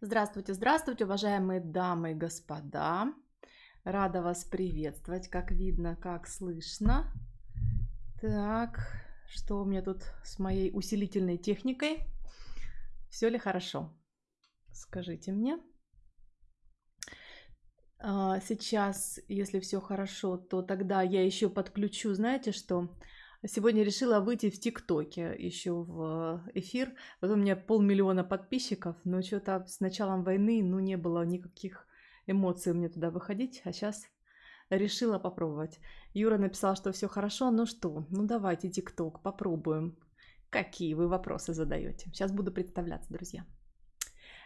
Здравствуйте, здравствуйте, уважаемые дамы и господа. Рада вас приветствовать, как видно, как слышно. Так, что у меня тут с моей усилительной техникой? Все ли хорошо? Скажите мне. А, сейчас, если все хорошо, то тогда я еще подключу, знаете что? Сегодня решила выйти в ТикТоке еще в э, эфир. Вот у меня полмиллиона подписчиков, но что-то с началом войны, ну, не было никаких эмоций мне туда выходить, а сейчас решила попробовать. Юра написал, что все хорошо, ну что, ну давайте ТикТок, попробуем. Какие вы вопросы задаете? Сейчас буду представляться, друзья.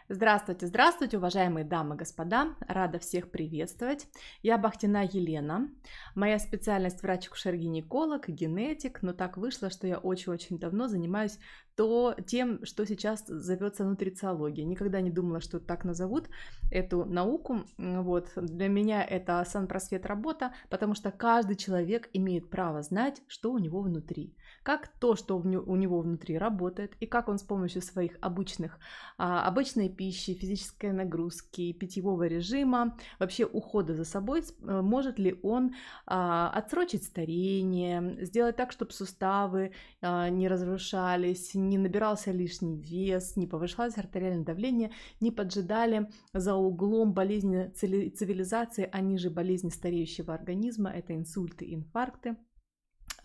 Здравствуйте, здравствуйте, уважаемые дамы и господа. Рада всех приветствовать. Я Бахтина Елена. Моя специальность врач-акушер-гинеколог, генетик, но так вышло, что я очень-очень давно занимаюсь то тем, что сейчас зовется нутрициологией. Никогда не думала, что так назовут эту науку. Вот. Для меня это просвет работа, потому что каждый человек имеет право знать, что у него внутри как то, что у него внутри работает, и как он с помощью своих обычных, а, обычной пищи, физической нагрузки, питьевого режима, вообще ухода за собой, э, может ли он а, отсрочить старение, сделать так, чтобы суставы а, не разрушались, не набирался лишний вес, не повышалось артериальное давление, не поджидали за углом болезни цивилизации, а ниже болезни стареющего организма, это инсульты, инфаркты.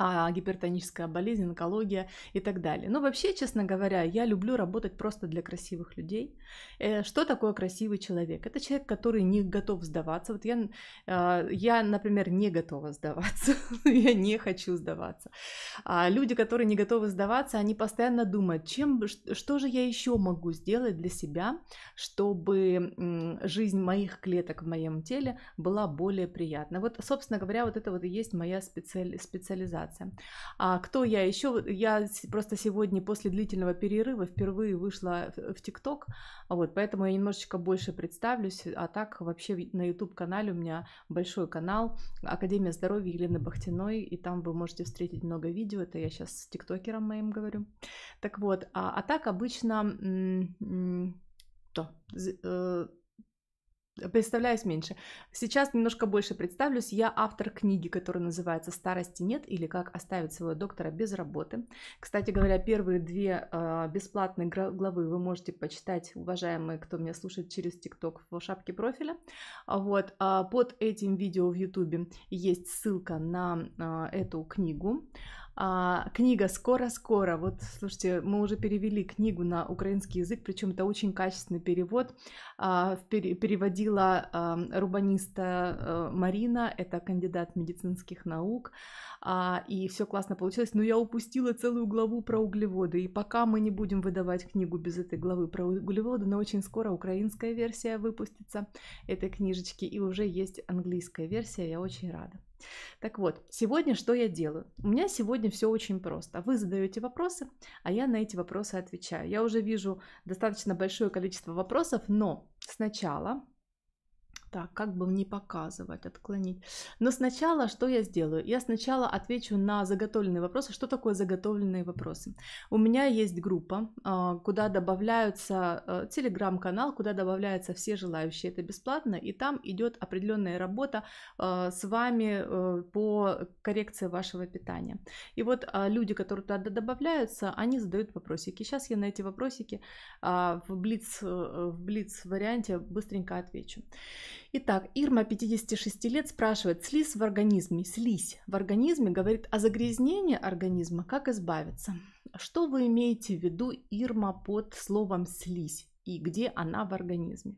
А, гипертоническая болезнь, онкология и так далее. Но вообще, честно говоря, я люблю работать просто для красивых людей. Э, что такое красивый человек? Это человек, который не готов сдаваться. Вот я, а, я например, не готова сдаваться. я не хочу сдаваться. А люди, которые не готовы сдаваться, они постоянно думают, чем, что же я еще могу сделать для себя, чтобы жизнь моих клеток в моем теле была более приятна. Вот, собственно говоря, вот это вот и есть моя специализация рекомендациям. А кто я еще? Я просто сегодня после длительного перерыва впервые вышла в ТикТок, вот, поэтому я немножечко больше представлюсь, а так вообще на YouTube-канале у меня большой канал Академия здоровья Елены Бахтиной, и там вы можете встретить много видео, это я сейчас с тиктокером моим говорю. Так вот, а, а так обычно... То, э, представляюсь меньше. Сейчас немножко больше представлюсь. Я автор книги, которая называется «Старости нет» или «Как оставить своего доктора без работы». Кстати говоря, первые две а, бесплатные главы вы можете почитать, уважаемые, кто меня слушает через ТикТок в шапке профиля. Вот. А, под этим видео в Ютубе есть ссылка на а, эту книгу. А, книга «Скоро-скоро». Вот, слушайте, мы уже перевели книгу на украинский язык, причем это очень качественный перевод. А, пере, переводила а, рубаниста а, Марина, это кандидат медицинских наук, а, и все классно получилось. Но я упустила целую главу про углеводы, и пока мы не будем выдавать книгу без этой главы про углеводы, но очень скоро украинская версия выпустится этой книжечки, и уже есть английская версия, я очень рада. Так вот, сегодня что я делаю? У меня сегодня все очень просто. Вы задаете вопросы, а я на эти вопросы отвечаю. Я уже вижу достаточно большое количество вопросов, но сначала так, как бы мне показывать, отклонить. Но сначала что я сделаю? Я сначала отвечу на заготовленные вопросы. Что такое заготовленные вопросы? У меня есть группа, а, куда добавляются э, телеграм-канал, куда добавляются все желающие. Это бесплатно. И там идет определенная работа а, с вами э, по коррекции вашего питания. И вот а, люди, которые туда добавляются, они задают вопросики. Сейчас я на эти вопросики в блиц, э, в блиц варианте быстренько отвечу. Итак, Ирма, 56 лет, спрашивает, слизь в организме, слизь в организме говорит о загрязнении организма, как избавиться. Что вы имеете в виду, Ирма, под словом слизь и где она в организме?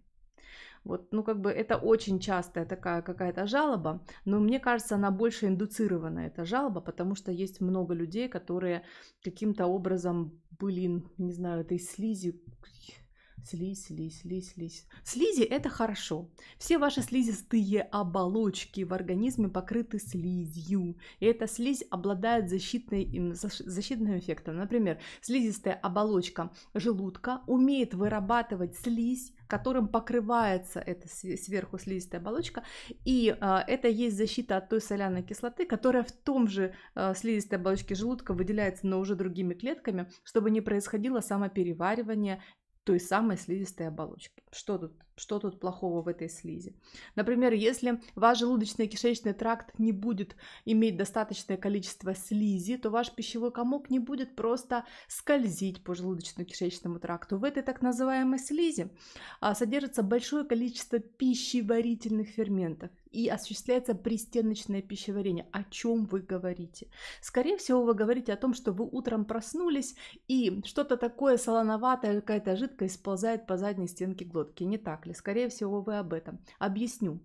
Вот, ну, как бы это очень частая такая какая-то жалоба, но мне кажется, она больше индуцированная, эта жалоба, потому что есть много людей, которые каким-то образом, блин, не знаю, этой слизи Слизь, слизь, слизь, слизь. Слизи – это хорошо. Все ваши слизистые оболочки в организме покрыты слизью. И эта слизь обладает защитной, защитным эффектом. Например, слизистая оболочка желудка умеет вырабатывать слизь, которым покрывается эта сверху слизистая оболочка, и э, это есть защита от той соляной кислоты, которая в том же э, слизистой оболочке желудка выделяется, но уже другими клетками, чтобы не происходило самопереваривание той самой слизистой оболочки. Что тут, что тут плохого в этой слизи? Например, если ваш желудочно-кишечный тракт не будет иметь достаточное количество слизи, то ваш пищевой комок не будет просто скользить по желудочно-кишечному тракту. В этой так называемой слизи а, содержится большое количество пищеварительных ферментов и осуществляется пристеночное пищеварение. О чем вы говорите? Скорее всего, вы говорите о том, что вы утром проснулись и что-то такое солоноватое, какая-то жидкость сползает по задней стенке глотки. Не так ли? Скорее всего, вы об этом. Объясню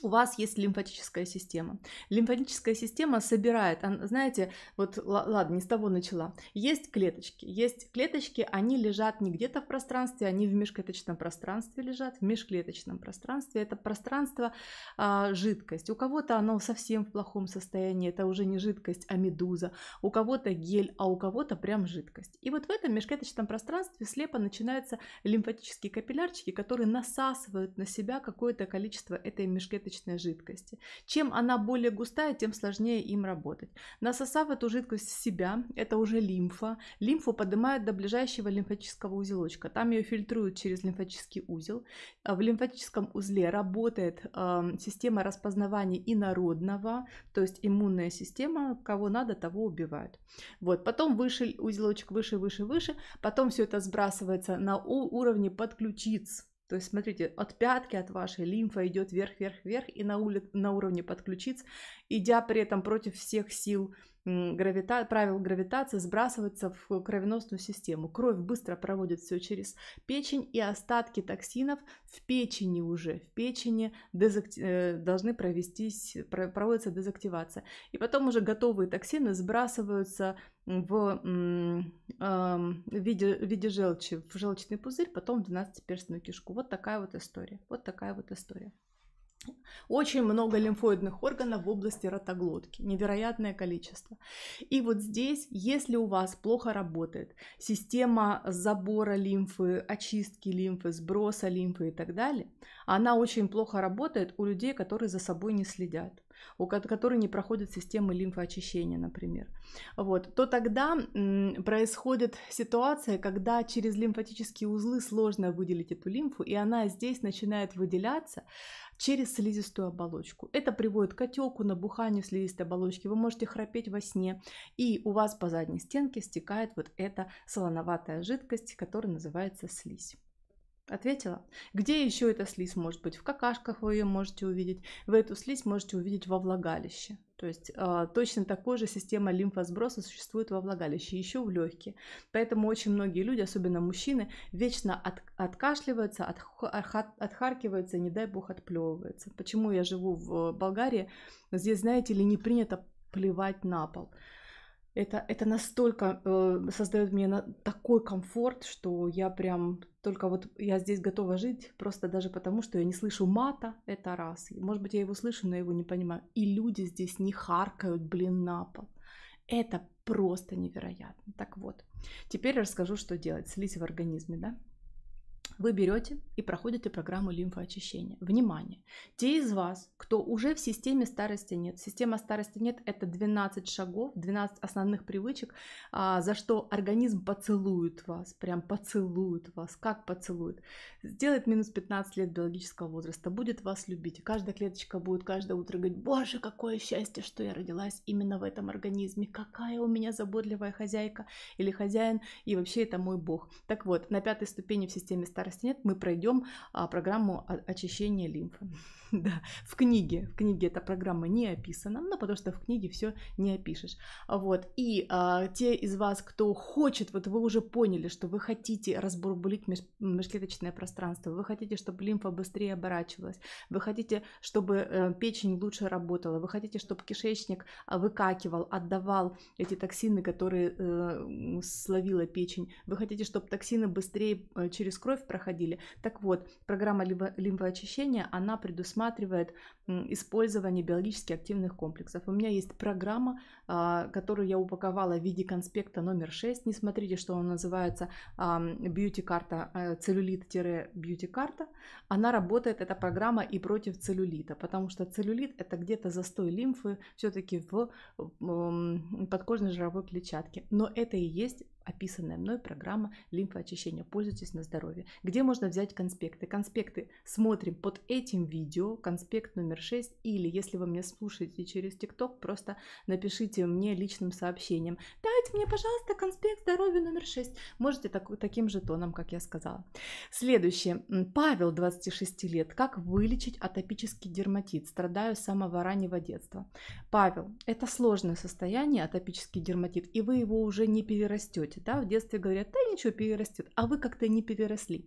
у вас есть лимфатическая система. Лимфатическая система собирает, знаете, вот ладно, не с того начала. Есть клеточки, есть клеточки, они лежат не где-то в пространстве, они в межклеточном пространстве лежат, в межклеточном пространстве. Это пространство а, жидкость. У кого-то оно совсем в плохом состоянии, это уже не жидкость, а медуза. У кого-то гель, а у кого-то прям жидкость. И вот в этом межклеточном пространстве слепо начинаются лимфатические капиллярчики, которые насасывают на себя какое-то количество этой межклеточной межклеточной жидкости. Чем она более густая, тем сложнее им работать. Насосав эту жидкость в себя, это уже лимфа, лимфу поднимают до ближайшего лимфатического узелочка. Там ее фильтруют через лимфатический узел. А в лимфатическом узле работает э, система распознавания инородного, то есть иммунная система, кого надо, того убивают. Вот, потом выше узелочек, выше, выше, выше, потом все это сбрасывается на уровне подключиц то есть, смотрите, от пятки, от вашей лимфа идет вверх, вверх, вверх и на, ули... на уровне подключиц, идя при этом против всех сил гравита... правил гравитации сбрасывается в кровеносную систему. Кровь быстро проводит все через печень, и остатки токсинов в печени уже, в печени дезакти... Э, должны провестись, проводится дезактивация. И потом уже готовые токсины сбрасываются в, в виде, в виде желчи в желчный пузырь, потом в двенадцатиперстную кишку. Вот такая вот история. Вот такая вот история. Очень много лимфоидных органов в области ротоглотки, невероятное количество. И вот здесь, если у вас плохо работает система забора лимфы, очистки лимфы, сброса лимфы и так далее, она очень плохо работает у людей, которые за собой не следят у которой не проходит система лимфоочищения, например, вот, то тогда происходит ситуация, когда через лимфатические узлы сложно выделить эту лимфу, и она здесь начинает выделяться через слизистую оболочку. Это приводит к отеку, набуханию слизистой оболочки. Вы можете храпеть во сне, и у вас по задней стенке стекает вот эта солоноватая жидкость, которая называется слизь. Ответила? Где еще эта слизь может быть? В какашках вы ее можете увидеть. Вы эту слизь можете увидеть во влагалище. То есть э, точно такая же система лимфосброса существует во влагалище, еще в легкие. Поэтому очень многие люди, особенно мужчины, вечно от, откашливаются, от, отхаркиваются, не дай бог отплевываются. Почему я живу в Болгарии? Здесь, знаете ли, не принято плевать на пол. Это, это настолько э, создает мне на, такой комфорт, что я прям только вот я здесь готова жить просто даже потому, что я не слышу мата, это раз. Может быть, я его слышу, но я его не понимаю. И люди здесь не харкают, блин, на пол. Это просто невероятно. Так вот, теперь расскажу, что делать. Слизь в организме, да? вы берете и проходите программу лимфоочищения. Внимание! Те из вас, кто уже в системе старости нет, система старости нет – это 12 шагов, 12 основных привычек, а, за что организм поцелует вас, прям поцелует вас, как поцелует. Сделает минус 15 лет биологического возраста, будет вас любить. Каждая клеточка будет каждое утро говорить, боже, какое счастье, что я родилась именно в этом организме, какая у меня заботливая хозяйка или хозяин, и вообще это мой бог. Так вот, на пятой ступени в системе старости старости нет, мы пройдем а, программу очищения лимфы да, в книге. В книге эта программа не описана, но ну, потому что в книге все не опишешь. Вот. И а, те из вас, кто хочет, вот вы уже поняли, что вы хотите разбурбулить меж, межклеточное пространство, вы хотите, чтобы лимфа быстрее оборачивалась, вы хотите, чтобы э, печень лучше работала, вы хотите, чтобы кишечник а, выкакивал, отдавал эти токсины, которые э, словила печень, вы хотите, чтобы токсины быстрее э, через кровь проходили. Так вот, программа лимфоочищения, она предусматривает предусматривает использование биологически активных комплексов. У меня есть программа, а, которую я упаковала в виде конспекта номер 6. Не смотрите, что он называется бьюти-карта, а, целлюлит-бьюти-карта. Она работает, эта программа, и против целлюлита, потому что целлюлит – это где-то застой лимфы все-таки в подкожной жировой клетчатке. Но это и есть описанная мной программа лимфоочищения. Пользуйтесь на здоровье. Где можно взять конспекты? Конспекты смотрим под этим видео, конспект номер 6, или если вы меня слушаете через ТикТок, просто напишите мне личным сообщением. Дайте мне, пожалуйста, конспект здоровья номер 6. Можете так, таким же тоном, как я сказала. Следующее. Павел, 26 лет. Как вылечить атопический дерматит? Страдаю с самого раннего детства. Павел, это сложное состояние, атопический дерматит, и вы его уже не перерастете перерастете. Да? В детстве говорят, да ничего перерастет, а вы как-то не переросли.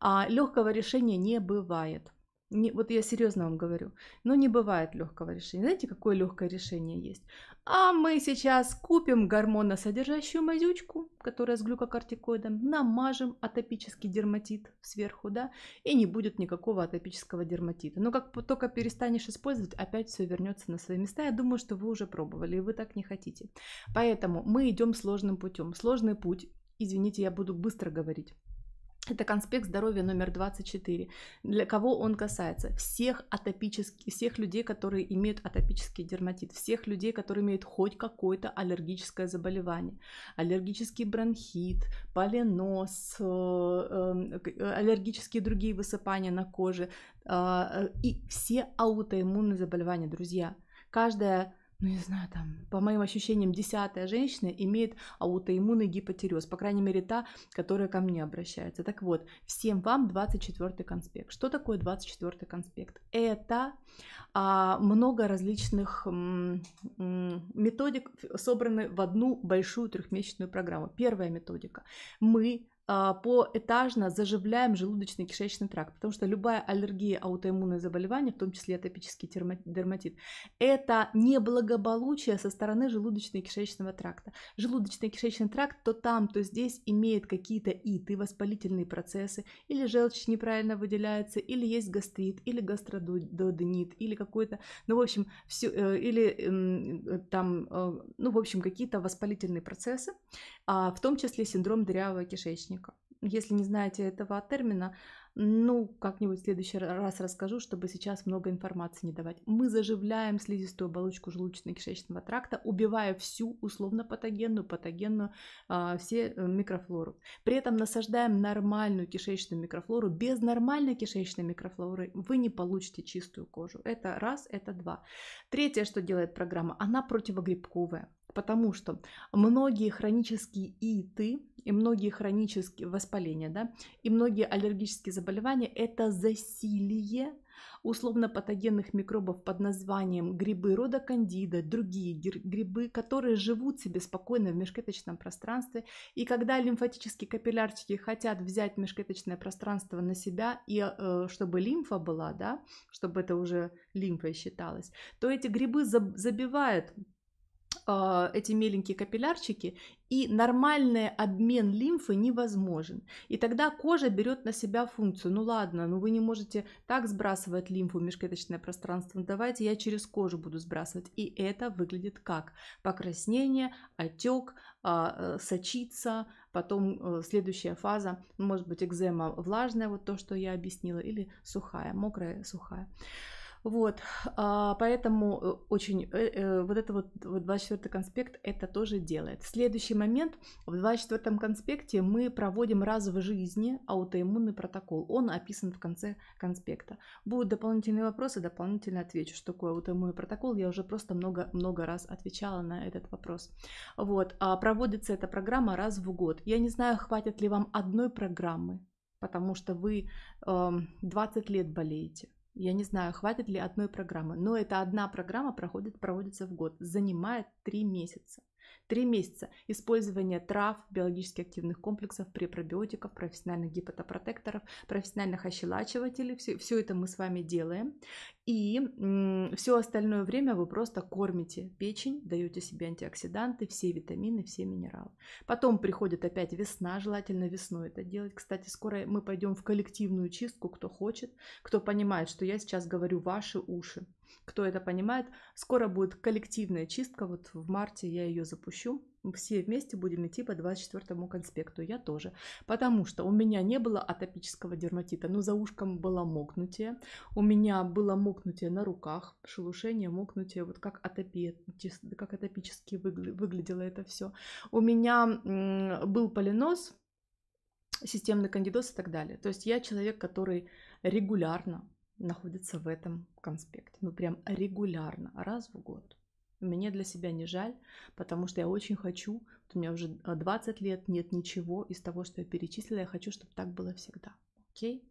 А легкого решения не бывает. Не, вот я серьезно вам говорю, но ну, не бывает легкого решения. Знаете, какое легкое решение есть? А мы сейчас купим гормоносодержащую мазючку, которая с глюкокортикоидом, намажем атопический дерматит сверху, да, и не будет никакого атопического дерматита. Но как только перестанешь использовать, опять все вернется на свои места. Я думаю, что вы уже пробовали, и вы так не хотите. Поэтому мы идем сложным путем. Сложный путь, извините, я буду быстро говорить это конспект здоровья номер 24. Для кого он касается? Всех атопических, всех людей, которые имеют атопический дерматит, всех людей, которые имеют хоть какое-то аллергическое заболевание. Аллергический бронхит, поленос, э, эм, э, аллергические другие высыпания на коже а, э, и все аутоиммунные заболевания, друзья. Каждая ну, не знаю, там, по моим ощущениям, десятая женщина имеет аутоиммунный гипотерез, по крайней мере, та, которая ко мне обращается. Так вот, всем вам 24 конспект. Что такое 24 конспект? Это а, много различных м, м, методик, собраны в одну большую трехмесячную программу. Первая методика. Мы а, поэтажно заживляем желудочно-кишечный тракт, потому что любая аллергия, аутоиммунное заболевание, в том числе атопический дерматит, это неблагополучие со стороны желудочно-кишечного тракта. Желудочно-кишечный тракт то там, то здесь имеет какие-то иты, воспалительные процессы, или желчь неправильно выделяется, или есть гастрит, или гастрододенит, или какой-то, ну, в общем, все, э, или эм, э, там, э, ну, в общем, какие-то воспалительные процессы, а, в том числе синдром дырявого кишечника источника. Если не знаете этого термина, ну, как-нибудь в следующий раз расскажу, чтобы сейчас много информации не давать. Мы заживляем слизистую оболочку желудочно-кишечного тракта, убивая всю условно-патогенную, патогенную, а, э, все микрофлору. При этом насаждаем нормальную кишечную микрофлору. Без нормальной кишечной микрофлоры вы не получите чистую кожу. Это раз, это два. Третье, что делает программа, она противогрибковая. Потому что многие хронические и ты, и многие хронические воспаления, да, и многие аллергические заболевания – это засилие условно-патогенных микробов под названием грибы рода кандида, другие грибы, которые живут себе спокойно в межклеточном пространстве. И когда лимфатические капиллярчики хотят взять межклеточное пространство на себя, и э, чтобы лимфа была, да, чтобы это уже лимфой считалось, то эти грибы забивают а, эти меленькие капиллярчики, и нормальный обмен лимфы невозможен. И тогда кожа берет на себя функцию. Ну ладно, ну вы не можете так сбрасывать лимфу в межклеточное пространство, ну давайте я через кожу буду сбрасывать. И это выглядит как покраснение, отек, а, э, сочится, потом э, следующая фаза, может быть, экзема влажная, вот то, что я объяснила, или сухая, мокрая, сухая. Вот, а, поэтому э, очень, э, э, вот это вот, вот 24 конспект это тоже делает. Следующий момент, в 24 конспекте мы проводим раз в жизни аутоиммунный протокол. Он описан в конце конспекта. Будут дополнительные вопросы, дополнительно отвечу, что такое аутоиммунный протокол. Я уже просто много-много раз отвечала на этот вопрос. Вот, а проводится эта программа раз в год. Я не знаю, хватит ли вам одной программы, потому что вы 20 эм, лет болеете я не знаю, хватит ли одной программы, но эта одна программа проходит, проводится в год, занимает три месяца. Три месяца. Использование трав, биологически активных комплексов, препробиотиков, профессиональных гепатопротекторов, профессиональных ощелачивателей. Все, все это мы с вами делаем. И все остальное время вы просто кормите печень, даете себе антиоксиданты, все витамины, все минералы. Потом приходит опять весна, желательно весной это делать. Кстати, скоро мы пойдем в коллективную чистку, кто хочет, кто понимает, что я сейчас говорю ваши уши кто это понимает, скоро будет коллективная чистка, вот в марте я ее запущу. Все вместе будем идти по 24 му конспекту, я тоже. Потому что у меня не было атопического дерматита, но ну, за ушком было мокнутие. У меня было мокнутие на руках, шелушение, мокнутие, вот как, атопия, как атопически выглядело это все. У меня был полинос, системный кандидоз и так далее. То есть я человек, который регулярно находится в этом конспекте. Ну, прям регулярно, раз в год. Мне для себя не жаль, потому что я очень хочу, вот у меня уже 20 а, лет нет ничего из того, что я перечислила, я хочу, чтобы так было всегда. Окей?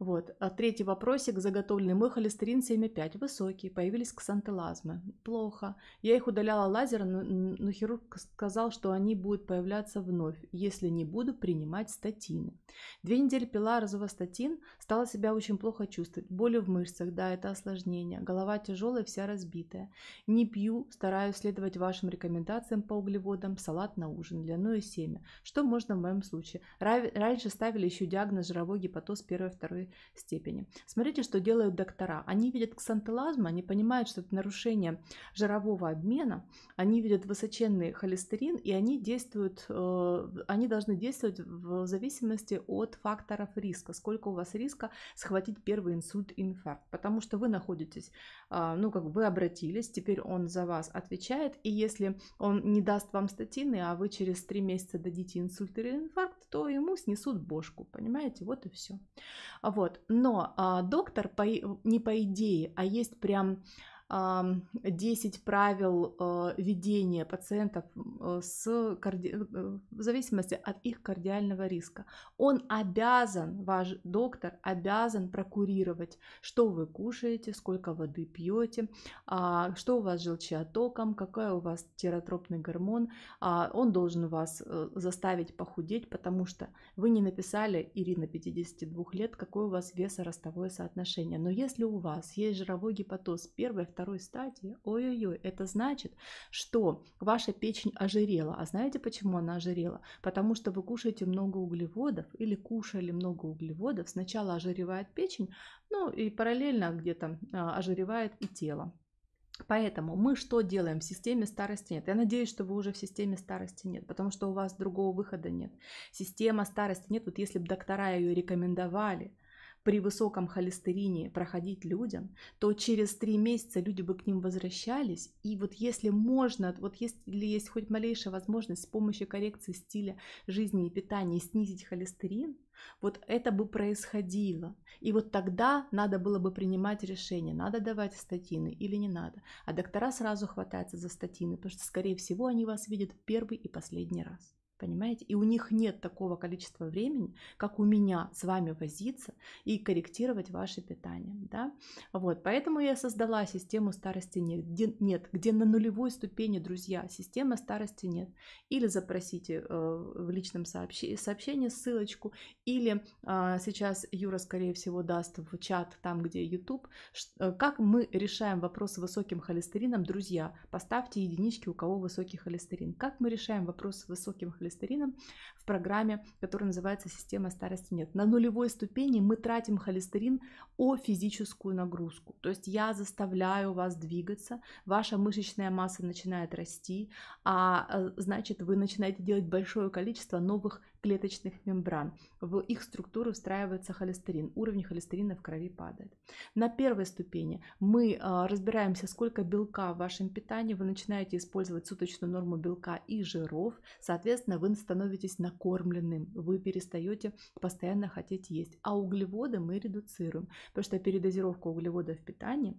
Вот. А третий вопросик заготовленный. Мой холестерин 7,5 высокий, появились ксантелазмы. Плохо. Я их удаляла лазером, но, но хирург сказал, что они будут появляться вновь, если не буду принимать статины. Две недели пила розовостатин, стала себя очень плохо чувствовать. Боли в мышцах, да, это осложнение. Голова тяжелая, вся разбитая. Не пью, стараюсь следовать вашим рекомендациям по углеводам, салат на ужин, длину и семя. Что можно в моем случае? Раньше ставили еще диагноз жировой гепатоз первой, второй степени. Смотрите, что делают доктора. Они видят ксантелазму, они понимают, что это нарушение жирового обмена, они видят высоченный холестерин, и они действуют, э, они должны действовать в зависимости от факторов риска. Сколько у вас риска схватить первый инсульт, инфаркт. Потому что вы находитесь, э, ну как вы обратились, теперь он за вас отвечает, и если он не даст вам статины, а вы через три месяца дадите инсульт или инфаркт, то ему снесут бошку, понимаете? Вот и все. А вот. Вот, но а, доктор по, не по идее, а есть прям 10 правил а, ведения пациентов с карди... Э, в зависимости от их кардиального риска. Он обязан, ваш доктор обязан прокурировать, что вы кушаете, сколько воды пьете, а, что у вас с желчеотоком, какой у вас тиротропный гормон. А, он должен вас э, заставить похудеть, потому что вы не написали, Ирина, 52 лет, какое у вас весоростовое соотношение. Но если у вас есть жировой гепатоз первой, второй, второй стадии, ой-ой-ой, это значит, что ваша печень ожирела. А знаете, почему она ожирела? Потому что вы кушаете много углеводов или кушали много углеводов. Сначала ожиревает печень, ну и параллельно где-то а, ожиревает и тело. Поэтому мы что делаем в системе старости нет? Я надеюсь, что вы уже в системе старости нет, потому что у вас другого выхода нет. Система старости нет. Вот если бы доктора ее рекомендовали, при высоком холестерине проходить людям, то через три месяца люди бы к ним возвращались. И вот если можно, вот если есть хоть малейшая возможность с помощью коррекции стиля жизни и питания снизить холестерин, вот это бы происходило. И вот тогда надо было бы принимать решение, надо давать статины или не надо. А доктора сразу хватаются за статины, потому что, скорее всего, они вас видят в первый и последний раз. Понимаете? И у них нет такого количества времени, как у меня с вами возиться и корректировать ваше питание. Да? Вот, поэтому я создала систему старости нет, где, нет, где на нулевой ступени, друзья, система старости нет. Или запросите э, в личном сообщи, сообщении ссылочку, или э, сейчас Юра, скорее всего, даст в чат, там, где YouTube, э, как мы решаем вопрос с высоким холестерином, друзья, поставьте единички, у кого высокий холестерин. Как мы решаем вопрос с высоким холестерином? холестерином в программе, которая называется «Система старости нет». На нулевой ступени мы тратим холестерин о физическую нагрузку. То есть я заставляю вас двигаться, ваша мышечная масса начинает расти, а э, значит вы начинаете делать большое количество новых клеточных мембран. В их структуру встраивается холестерин. Уровень холестерина в крови падает. На первой ступени мы э, разбираемся, сколько белка в вашем питании. Вы начинаете использовать суточную норму белка и жиров. Соответственно, вы становитесь накормленным, вы перестаете постоянно хотеть есть. А углеводы мы редуцируем, потому что передозировка углеводов в питании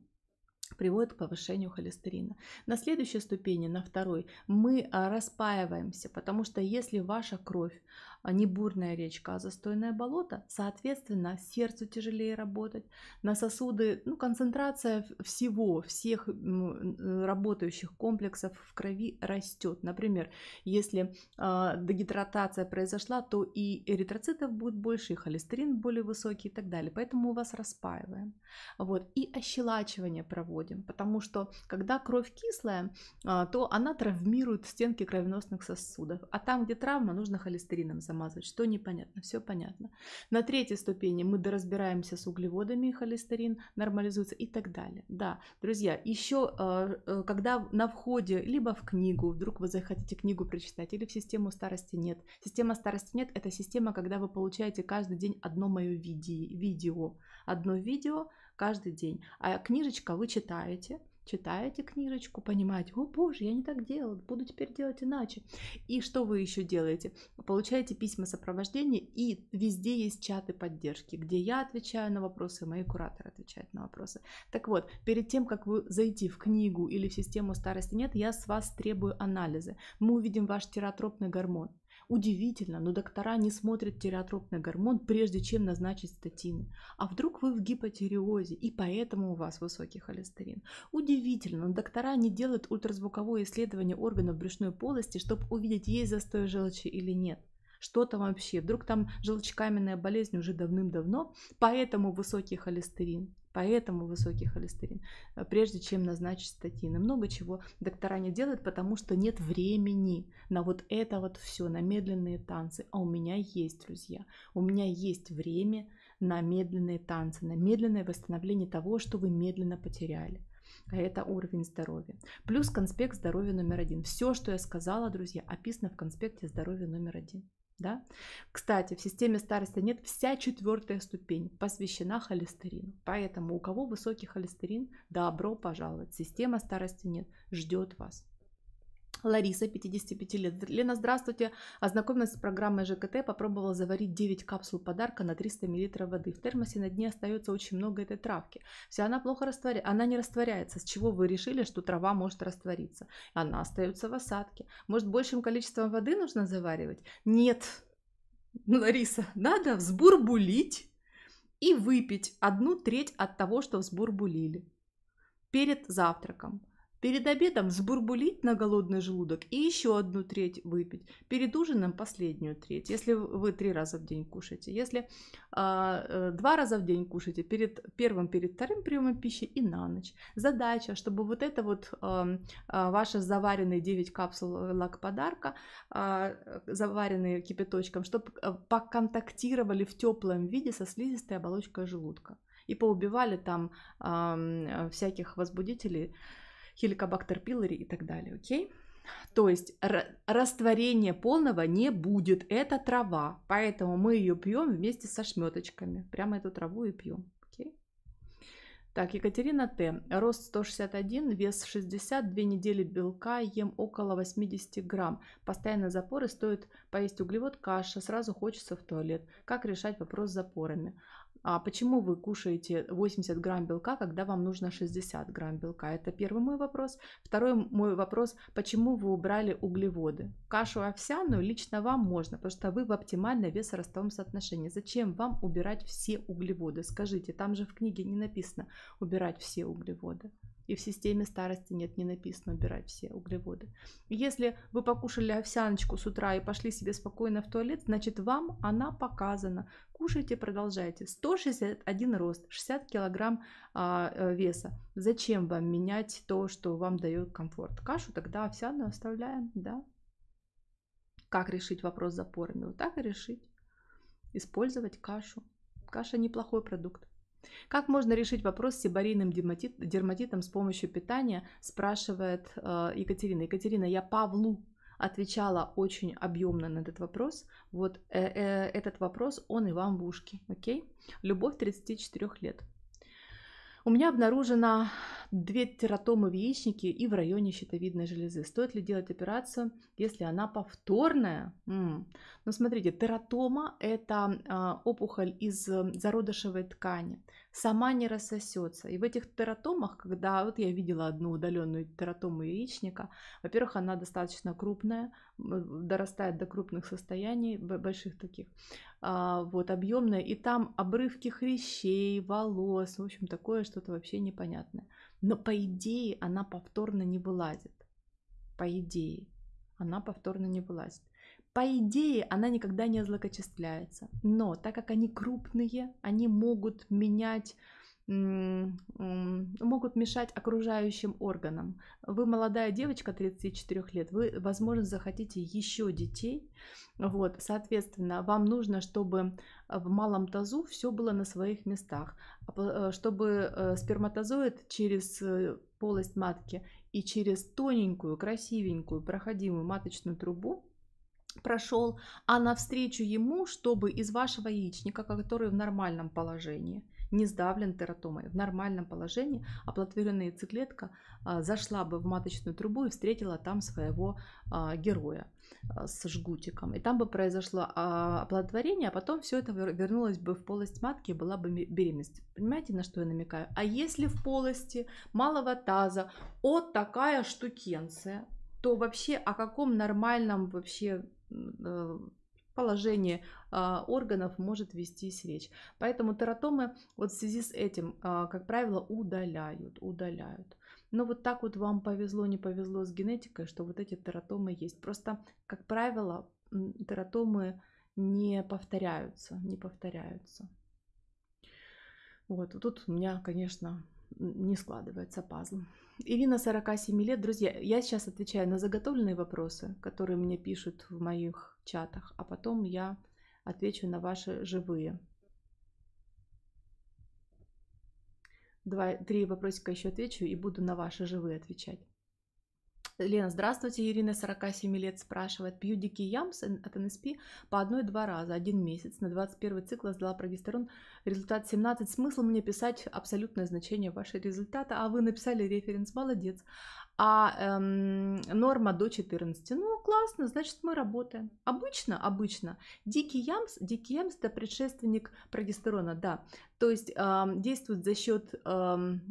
приводит к повышению холестерина. На следующей ступени, на второй, мы а, распаиваемся, потому что если ваша кровь а не бурная речка, а застойное болото, соответственно, сердцу тяжелее работать, на сосуды, ну, концентрация всего, всех э, работающих комплексов в крови растет. Например, если э, дегидратация произошла, то и эритроцитов будет больше, и холестерин более высокий и так далее. Поэтому у вас распаиваем. Вот. И ощелачивание проводим, потому что когда кровь кислая, э, то она травмирует стенки кровеносных сосудов. А там, где травма, нужно холестерином яйца что непонятно, все понятно. На третьей ступени мы доразбираемся с углеводами, холестерин нормализуется и так далее. Да, друзья, еще э, э, когда на входе, либо в книгу, вдруг вы захотите книгу прочитать, или в систему старости нет. Система старости нет – это система, когда вы получаете каждый день одно мое видео, одно видео каждый день. А книжечка вы читаете, читаете книжечку, понимаете, о боже, я не так делал, буду теперь делать иначе. И что вы еще делаете? Получаете письма сопровождения, и везде есть чаты поддержки, где я отвечаю на вопросы, мои кураторы отвечают на вопросы. Так вот, перед тем, как вы зайти в книгу или в систему старости нет, я с вас требую анализы. Мы увидим ваш тератропный гормон, Удивительно, но доктора не смотрят тиреотропный гормон, прежде чем назначить статины. А вдруг вы в гипотиреозе, и поэтому у вас высокий холестерин? Удивительно, но доктора не делают ультразвуковое исследование органов брюшной полости, чтобы увидеть, есть застой желчи или нет что там вообще, вдруг там желчекаменная болезнь уже давным-давно, поэтому высокий холестерин. Поэтому высокий холестерин, э, прежде чем назначить статины. Много чего доктора не делают, потому что нет времени на вот это вот все, на медленные танцы. А у меня есть, друзья, у меня есть время на медленные танцы, на медленное восстановление того, что вы медленно потеряли. А это уровень здоровья. Плюс конспект здоровья номер один. Все, что я сказала, друзья, описано в конспекте здоровья номер один. Да? Кстати, в системе старости нет вся четвертая ступень посвящена холестерину. Поэтому у кого высокий холестерин, добро пожаловать. Система старости нет, ждет вас. Лариса, 55 лет. Лена, здравствуйте. Ознакомилась с программой ЖКТ, попробовала заварить 9 капсул подарка на 300 мл воды. В термосе на дне остается очень много этой травки. Вся она плохо растворяется, она не растворяется. С чего вы решили, что трава может раствориться? Она остается в осадке. Может, большим количеством воды нужно заваривать? Нет, Лариса, надо взбурбулить и выпить одну треть от того, что взбурбулили перед завтраком. Перед обедом сбурбулить на голодный желудок и еще одну треть выпить. Перед ужином последнюю треть, если вы три раза в день кушаете. Если а, э, два раза в день кушаете, перед первым, перед вторым приемом пищи и на ночь. Задача, чтобы вот это вот а, а, ваши заваренные 9 капсул лак подарка, а, заваренные кипяточком, чтобы э, поконтактировали в теплом виде со слизистой оболочкой желудка. И поубивали там э, всяких возбудителей, хеликобактер пилори и так далее, окей? То есть растворения полного не будет, это трава, поэтому мы ее пьем вместе со шметочками, прямо эту траву и пьем, окей? Так, Екатерина Т. Рост 161, вес 60, 2 недели белка, ем около 80 грамм. Постоянно запоры, стоит поесть углевод, каша, сразу хочется в туалет. Как решать вопрос с запорами? А почему вы кушаете 80 грамм белка, когда вам нужно 60 грамм белка? Это первый мой вопрос. Второй мой вопрос, почему вы убрали углеводы? Кашу овсяную лично вам можно, потому что вы в оптимально весоростовом соотношении. Зачем вам убирать все углеводы? Скажите, там же в книге не написано убирать все углеводы и в системе старости нет, не написано убирать все углеводы. Если вы покушали овсяночку с утра и пошли себе спокойно в туалет, значит вам она показана. Кушайте, продолжайте. 161 рост, 60 килограмм а, э, веса. Зачем вам менять то, что вам дает комфорт? Кашу тогда овсяную оставляем, да? Как решить вопрос с запорами? Вот так и решить. Использовать кашу. Каша неплохой продукт. Как можно решить вопрос с себорийным дерматитом с помощью питания, спрашивает э, Екатерина. Екатерина, я Павлу отвечала очень объемно на этот вопрос. Вот э, э, этот вопрос, он и вам в ушки, окей? Любовь 34 лет. У меня обнаружено две тератомы в яичнике и в районе щитовидной железы. Стоит ли делать операцию, если она повторная? М-м. Ну, смотрите, тератома – это э, опухоль из э, зародышевой ткани сама не рассосется. И в этих тератомах, когда вот я видела одну удаленную тератому яичника, во-первых, она достаточно крупная, э, дорастает до крупных состояний, больших таких, а, вот, объемная, и там обрывки хрящей, волос, в общем, такое что-то вообще непонятное. Но по идее она повторно не вылазит. По идее она повторно не вылазит. По идее, она никогда не злокочисляется. Но так как они крупные, они могут менять могут мешать окружающим органам. Вы молодая девочка 34 лет, вы, возможно, захотите еще детей. Вот, соответственно, вам нужно, чтобы в малом тазу все было на своих местах, а э, чтобы э, сперматозоид через э, полость матки и через тоненькую, красивенькую, проходимую маточную трубу прошел, а навстречу ему, чтобы из вашего яичника, который в нормальном положении, не сдавлен тератомой, в нормальном положении оплодотворенная яйцеклетка а, зашла бы в маточную трубу и встретила там своего а, героя а, с жгутиком. И там бы произошло оплодотворение, а потом все это вернулось бы в полость матки и была бы беременность. Понимаете, на что я намекаю? А если в полости малого таза вот такая штукенция, то вообще о каком нормальном вообще Э, положение а, органов может вести речь. Поэтому тератомы вот в связи с этим, а, как правило, удаляют, удаляют. Но вот так вот вам повезло, не повезло с генетикой, что вот эти тератомы есть. Просто, как правило, тератомы не повторяются, не повторяются. Вот, тут у меня, конечно, не складывается пазл. Ирина, 47 лет. Друзья, я сейчас отвечаю на заготовленные вопросы, которые мне пишут в моих чатах, а потом я отвечу на ваши живые. Два, три вопросика еще отвечу и буду на ваши живые отвечать. Лена, здравствуйте, Ирина, 47 лет, спрашивает. Пью дикий ямс от НСП по одной-два раза, один месяц. На 21 цикл сдала прогестерон. Результат 17. Смысл мне писать абсолютное значение вашего результата, а вы написали референс, молодец а эм, норма до 14. Ну, классно, значит, мы работаем. Обычно, обычно. Дикий ямс, дикий ямс – это предшественник прогестерона, да. То есть эм, действует за счет эм,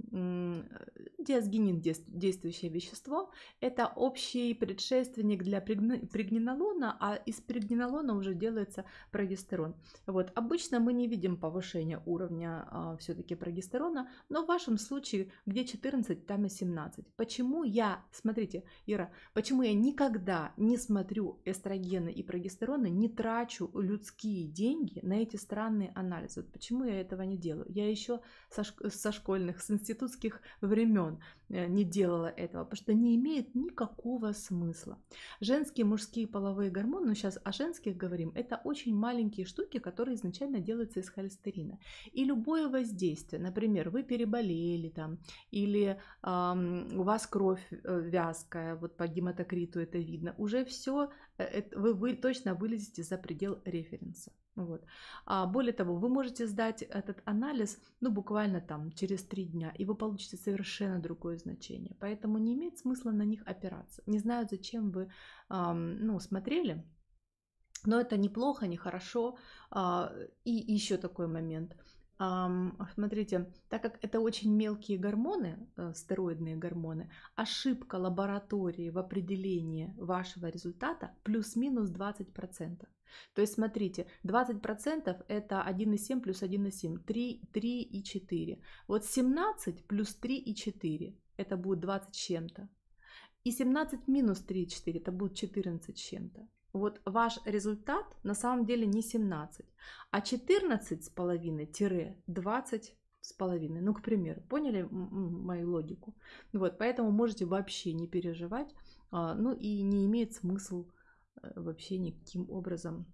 диазгинин, действующее вещество. Это общий предшественник для пригненолона, а из пригненолона уже делается прогестерон. Вот. Обычно мы не видим повышения уровня э, а, все-таки прогестерона, но в вашем случае где 14, там и 17. Почему я я, смотрите, Ира, почему я никогда не смотрю эстрогены и прогестероны, не трачу людские деньги на эти странные анализы? Вот почему я этого не делаю? Я еще со, со школьных, с институтских времен э, не делала этого, потому что не имеет никакого смысла. Женские, мужские половые гормоны, но ну, сейчас о женских говорим, это очень маленькие штуки, которые изначально делаются из холестерина. И любое воздействие, например, вы переболели там, или эм, у вас кровь кровь э, вязкая, вот по гематокриту это видно, уже все, э, вы, вы точно вылезете за предел референса. Вот. А более того, вы можете сдать этот анализ, ну, буквально там через три дня, и вы получите совершенно другое значение. Поэтому не имеет смысла на них опираться. Не знаю, зачем вы, ну, смотрели, но это неплохо, нехорошо. А, и еще такой момент – Смотрите, так как это очень мелкие гормоны, э, стероидные гормоны, ошибка лаборатории в определении вашего результата плюс-минус 20%. То есть смотрите, 20% это 1,7 плюс 1,7, 3, 3 и 4. Вот 17 плюс 3 и 4 это будет 20 с чем-то. И 17 минус 3 и это будет 14 с чем-то вот ваш результат на самом деле не 17, а 14,5-20 с половиной, ну, к примеру, поняли мою логику? Вот, поэтому можете вообще не переживать, а, ну и не имеет смысла э, вообще никаким образом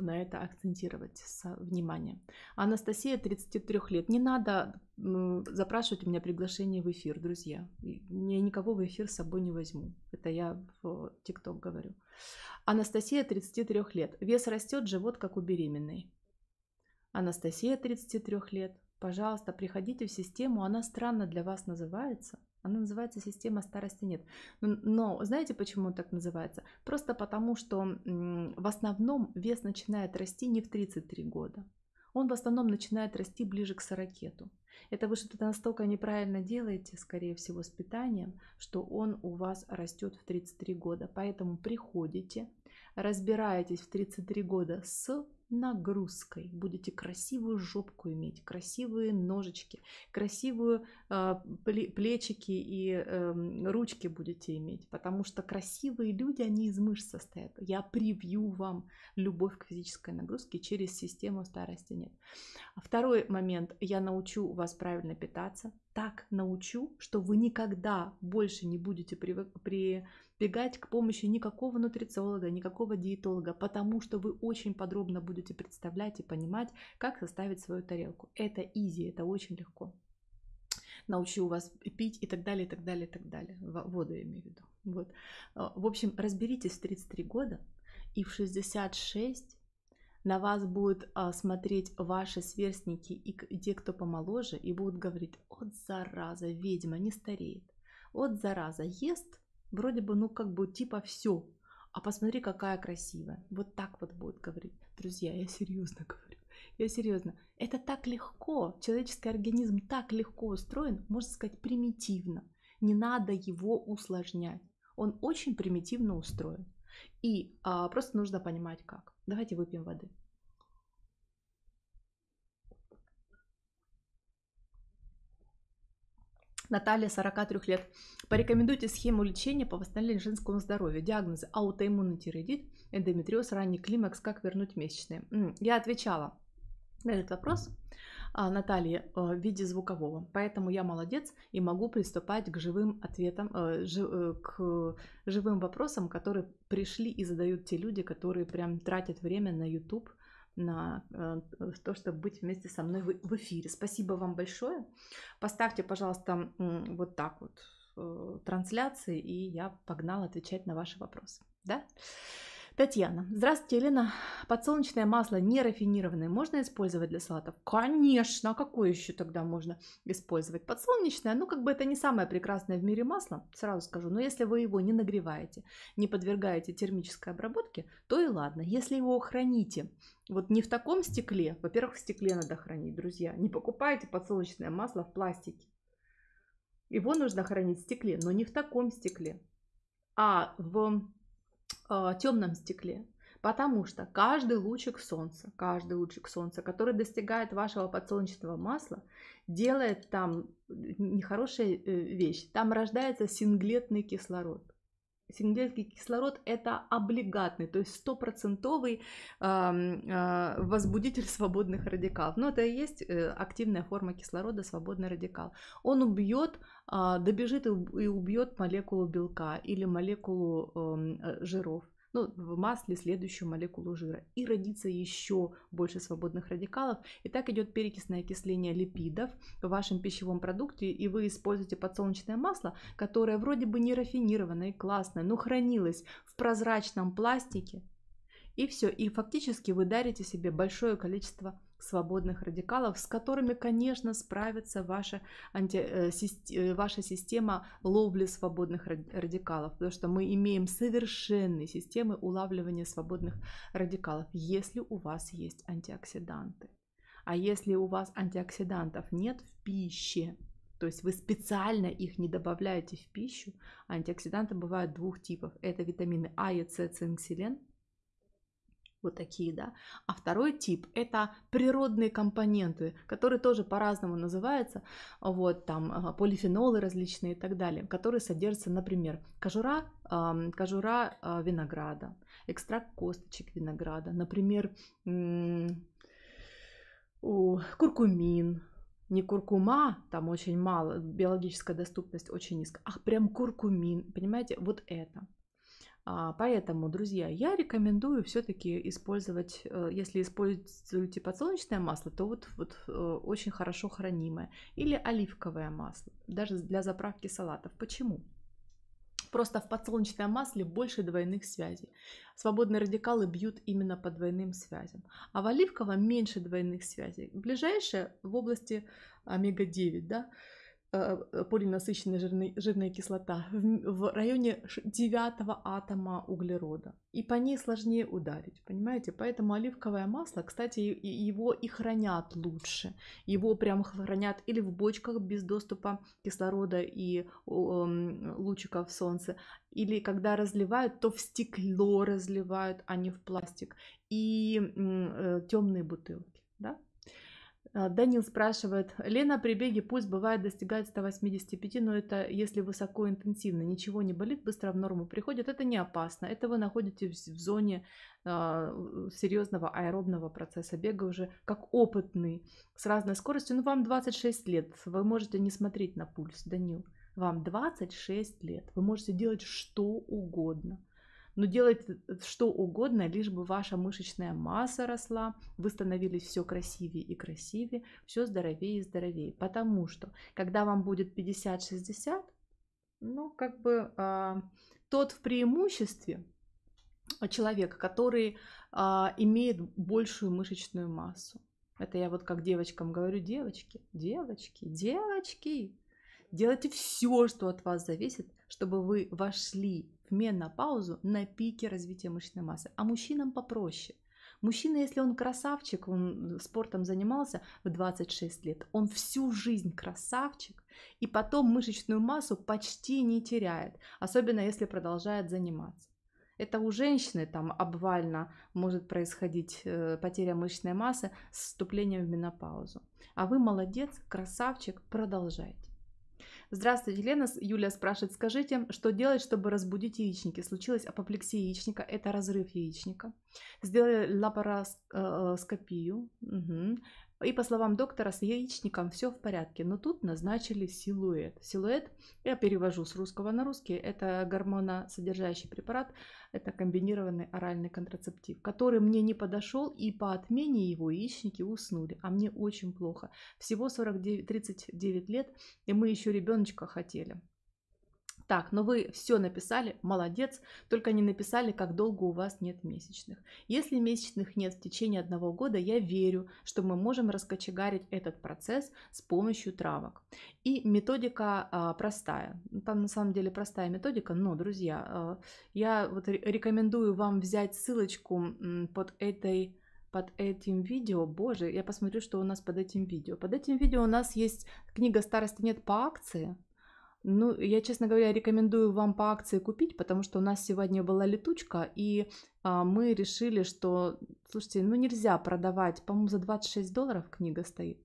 на это акцентировать внимание. Анастасия, 33 лет. Не надо запрашивать у меня приглашение в эфир, друзья. Я никого в эфир с собой не возьму. Это я в ТикТок говорю. Анастасия, 33 лет. Вес растет, живот как у беременной. Анастасия, 33 лет. Пожалуйста, приходите в систему. Она странно для вас называется – она называется «Система старости нет». Но знаете, почему так называется? Просто потому, что в основном вес начинает расти не в 33 года. Он в основном начинает расти ближе к 40. Это вы что-то настолько неправильно делаете, скорее всего, с питанием, что он у вас растет в 33 года. Поэтому приходите, разбираетесь в 33 года с нагрузкой. Будете красивую жопку иметь, красивые ножички, красивые а, э, плечики и э, ручки будете иметь, потому что красивые люди, они из мышц состоят. Я привью вам любовь к физической нагрузке через систему старости нет. А второй момент, я научу вас правильно питаться, так научу, что вы никогда больше не будете привык, при, Бегать к помощи никакого нутрициолога, никакого диетолога, потому что вы очень подробно будете представлять и понимать, как составить свою тарелку. Это изи, это очень легко. Научу вас пить и так далее, и так далее, и так далее. Воду я имею в виду. Вот. А, в общем, разберитесь в 33 года и в 66 на вас будут а, смотреть ваши сверстники и те, кто помоложе, и будут говорить, от зараза, ведьма не стареет, от зараза ест, Вроде бы, ну, как бы, типа все. А посмотри, какая красивая. Вот так вот будет говорить. Друзья, я серьезно говорю. Я серьезно. Это так легко. Человеческий организм так легко устроен, можно сказать, примитивно. Не надо его усложнять. Он очень примитивно устроен. И а, просто нужно понимать, как. Давайте выпьем воды. Наталья, 43 лет. Порекомендуйте схему лечения по восстановлению женского здоровья. Диагнозы аутоиммунный тиреидит, эндометриоз, ранний климакс, как вернуть месячные. Я отвечала на этот вопрос а, Наталье э, в виде звукового, поэтому я молодец и могу приступать к живым ответам, э, э, к живым вопросам, которые пришли и задают те люди, которые прям тратят время на YouTube – на э, то, чтобы быть вместе со мной в эфире. Спасибо вам большое. Поставьте, пожалуйста, вот так вот э, трансляции, и я погнал отвечать на ваши вопросы. Да? Татьяна. Здравствуйте, Елена. Подсолнечное масло нерафинированное можно использовать для салатов? Конечно. А какое еще тогда можно использовать? Подсолнечное, ну как бы это не самое прекрасное в мире масло, сразу скажу. Но если вы его не нагреваете, не подвергаете термической обработке, то и ладно. Если его храните вот не в таком стекле, во-первых, в стекле надо хранить, друзья. Не покупайте подсолнечное масло в пластике. Его нужно хранить в стекле, но не в таком стекле, а в а, темном стекле. Потому что каждый лучик солнца, каждый лучик солнца, который достигает вашего подсолнечного масла, делает там нехорошая э, вещь. Там рождается синглетный кислород. Синергетический кислород – это облигатный, то есть стопроцентовый а, возбудитель свободных радикалов. Но ну, это и есть э, активная форма кислорода, свободный радикал. Он убьет, а, добежит и убьет молекулу белка или молекулу э, жиров ну, в масле следующую молекулу жира. И родится еще больше свободных радикалов. И так идет перекисное окисление липидов в вашем пищевом продукте, и вы используете подсолнечное масло, которое вроде бы не рафинированное и классное, но хранилось в прозрачном пластике, и все. И фактически вы дарите себе большое количество свободных радикалов, с которыми, конечно, справится ваша, анти, э, э, ваша система ловли свободных радикалов, потому что мы имеем совершенные системы улавливания свободных радикалов, если у вас есть антиоксиданты. А если у вас антиоксидантов нет в пище, то есть вы специально их не добавляете в пищу, антиоксиданты бывают двух типов. Это витамины А Е, С, цинк, селен вот такие, да. А второй тип – это природные компоненты, которые тоже по-разному называются, вот там а, полифенолы различные и так далее, которые содержатся, например, кожура, кожура а, винограда, экстракт косточек винограда, например, куркумин, не куркума, там очень мало, биологическая доступность очень низкая, а прям куркумин, понимаете, вот это – а, поэтому, друзья, я рекомендую все-таки использовать, э, если используете подсолнечное масло, то вот, вот э, очень хорошо хранимое. Или оливковое масло, даже для заправки салатов. Почему? Просто в подсолнечном масле больше двойных связей. Свободные радикалы бьют именно по двойным связям. А в оливковом меньше двойных связей. Ближайшее в области омега-9, да, Э, э, полинасыщенная жирный, жирная кислота в, в районе девятого атома углерода. И по ней сложнее ударить, понимаете? Поэтому оливковое масло, кстати, его и хранят лучше. Его прям хранят или в бочках без доступа кислорода и эм, лучиков солнца, или когда разливают, то в стекло разливают, а не в пластик. И э, темные бутылки. А, Данил спрашивает, Лена при беге пульс бывает достигает 185, но это если высоко интенсивно, ничего не болит, быстро в норму приходит, это не опасно, это вы находитесь в зоне э, серьезного аэробного процесса бега уже как опытный, с разной скоростью, ну вам 26 лет, вы можете не смотреть на пульс, Данил, вам 26 лет, вы можете делать что угодно но ну, делать что угодно, лишь бы ваша мышечная масса росла, вы становились все красивее и красивее, все здоровее и здоровее. Потому что, когда вам будет 50-60, ну, как бы э, тот в преимуществе, а, человек, который а, имеет большую мышечную массу. Это я вот как девочкам говорю, девочки, девочки, девочки, делайте все, что от вас зависит, чтобы вы вошли в менопаузу на пике развития мышечной массы. А мужчинам попроще. Мужчина, если он красавчик, он спортом занимался в 26 лет, он всю жизнь красавчик, и потом мышечную массу почти не теряет, особенно если продолжает заниматься. Это у женщины там обвально может происходить э, потеря мышечной массы с вступлением в менопаузу. А вы молодец, красавчик, продолжайте. Здравствуйте, Елена. Юлия спрашивает, скажите, что делать, чтобы разбудить яичники? Случилась апоплексия яичника, это разрыв яичника. Сделали лапароскопию. Угу. И по словам доктора, с яичником все в порядке, но тут назначили силуэт. Силуэт, я перевожу с русского на русский, это гормоносодержащий препарат, это комбинированный оральный контрацептив, который мне не подошел, и по отмене его яичники уснули, а мне очень плохо. Всего 49, 39 лет, и мы еще ребеночка хотели. Так, но ну вы все написали, молодец, только не написали, как долго у вас нет месячных. Если месячных нет в течение одного года, я верю, что мы можем раскочегарить этот процесс с помощью травок. И методика а, простая, там на самом деле простая методика, но, друзья, а, я вот рекомендую вам взять ссылочку под этой под этим видео, боже, я посмотрю, что у нас под этим видео. Под этим видео у нас есть книга «Старости нет» по акции, ну, я, честно говоря, рекомендую вам по акции купить, потому что у нас сегодня была летучка, и а, мы решили, что, слушайте, ну нельзя продавать, по-моему, за 26 долларов книга стоит.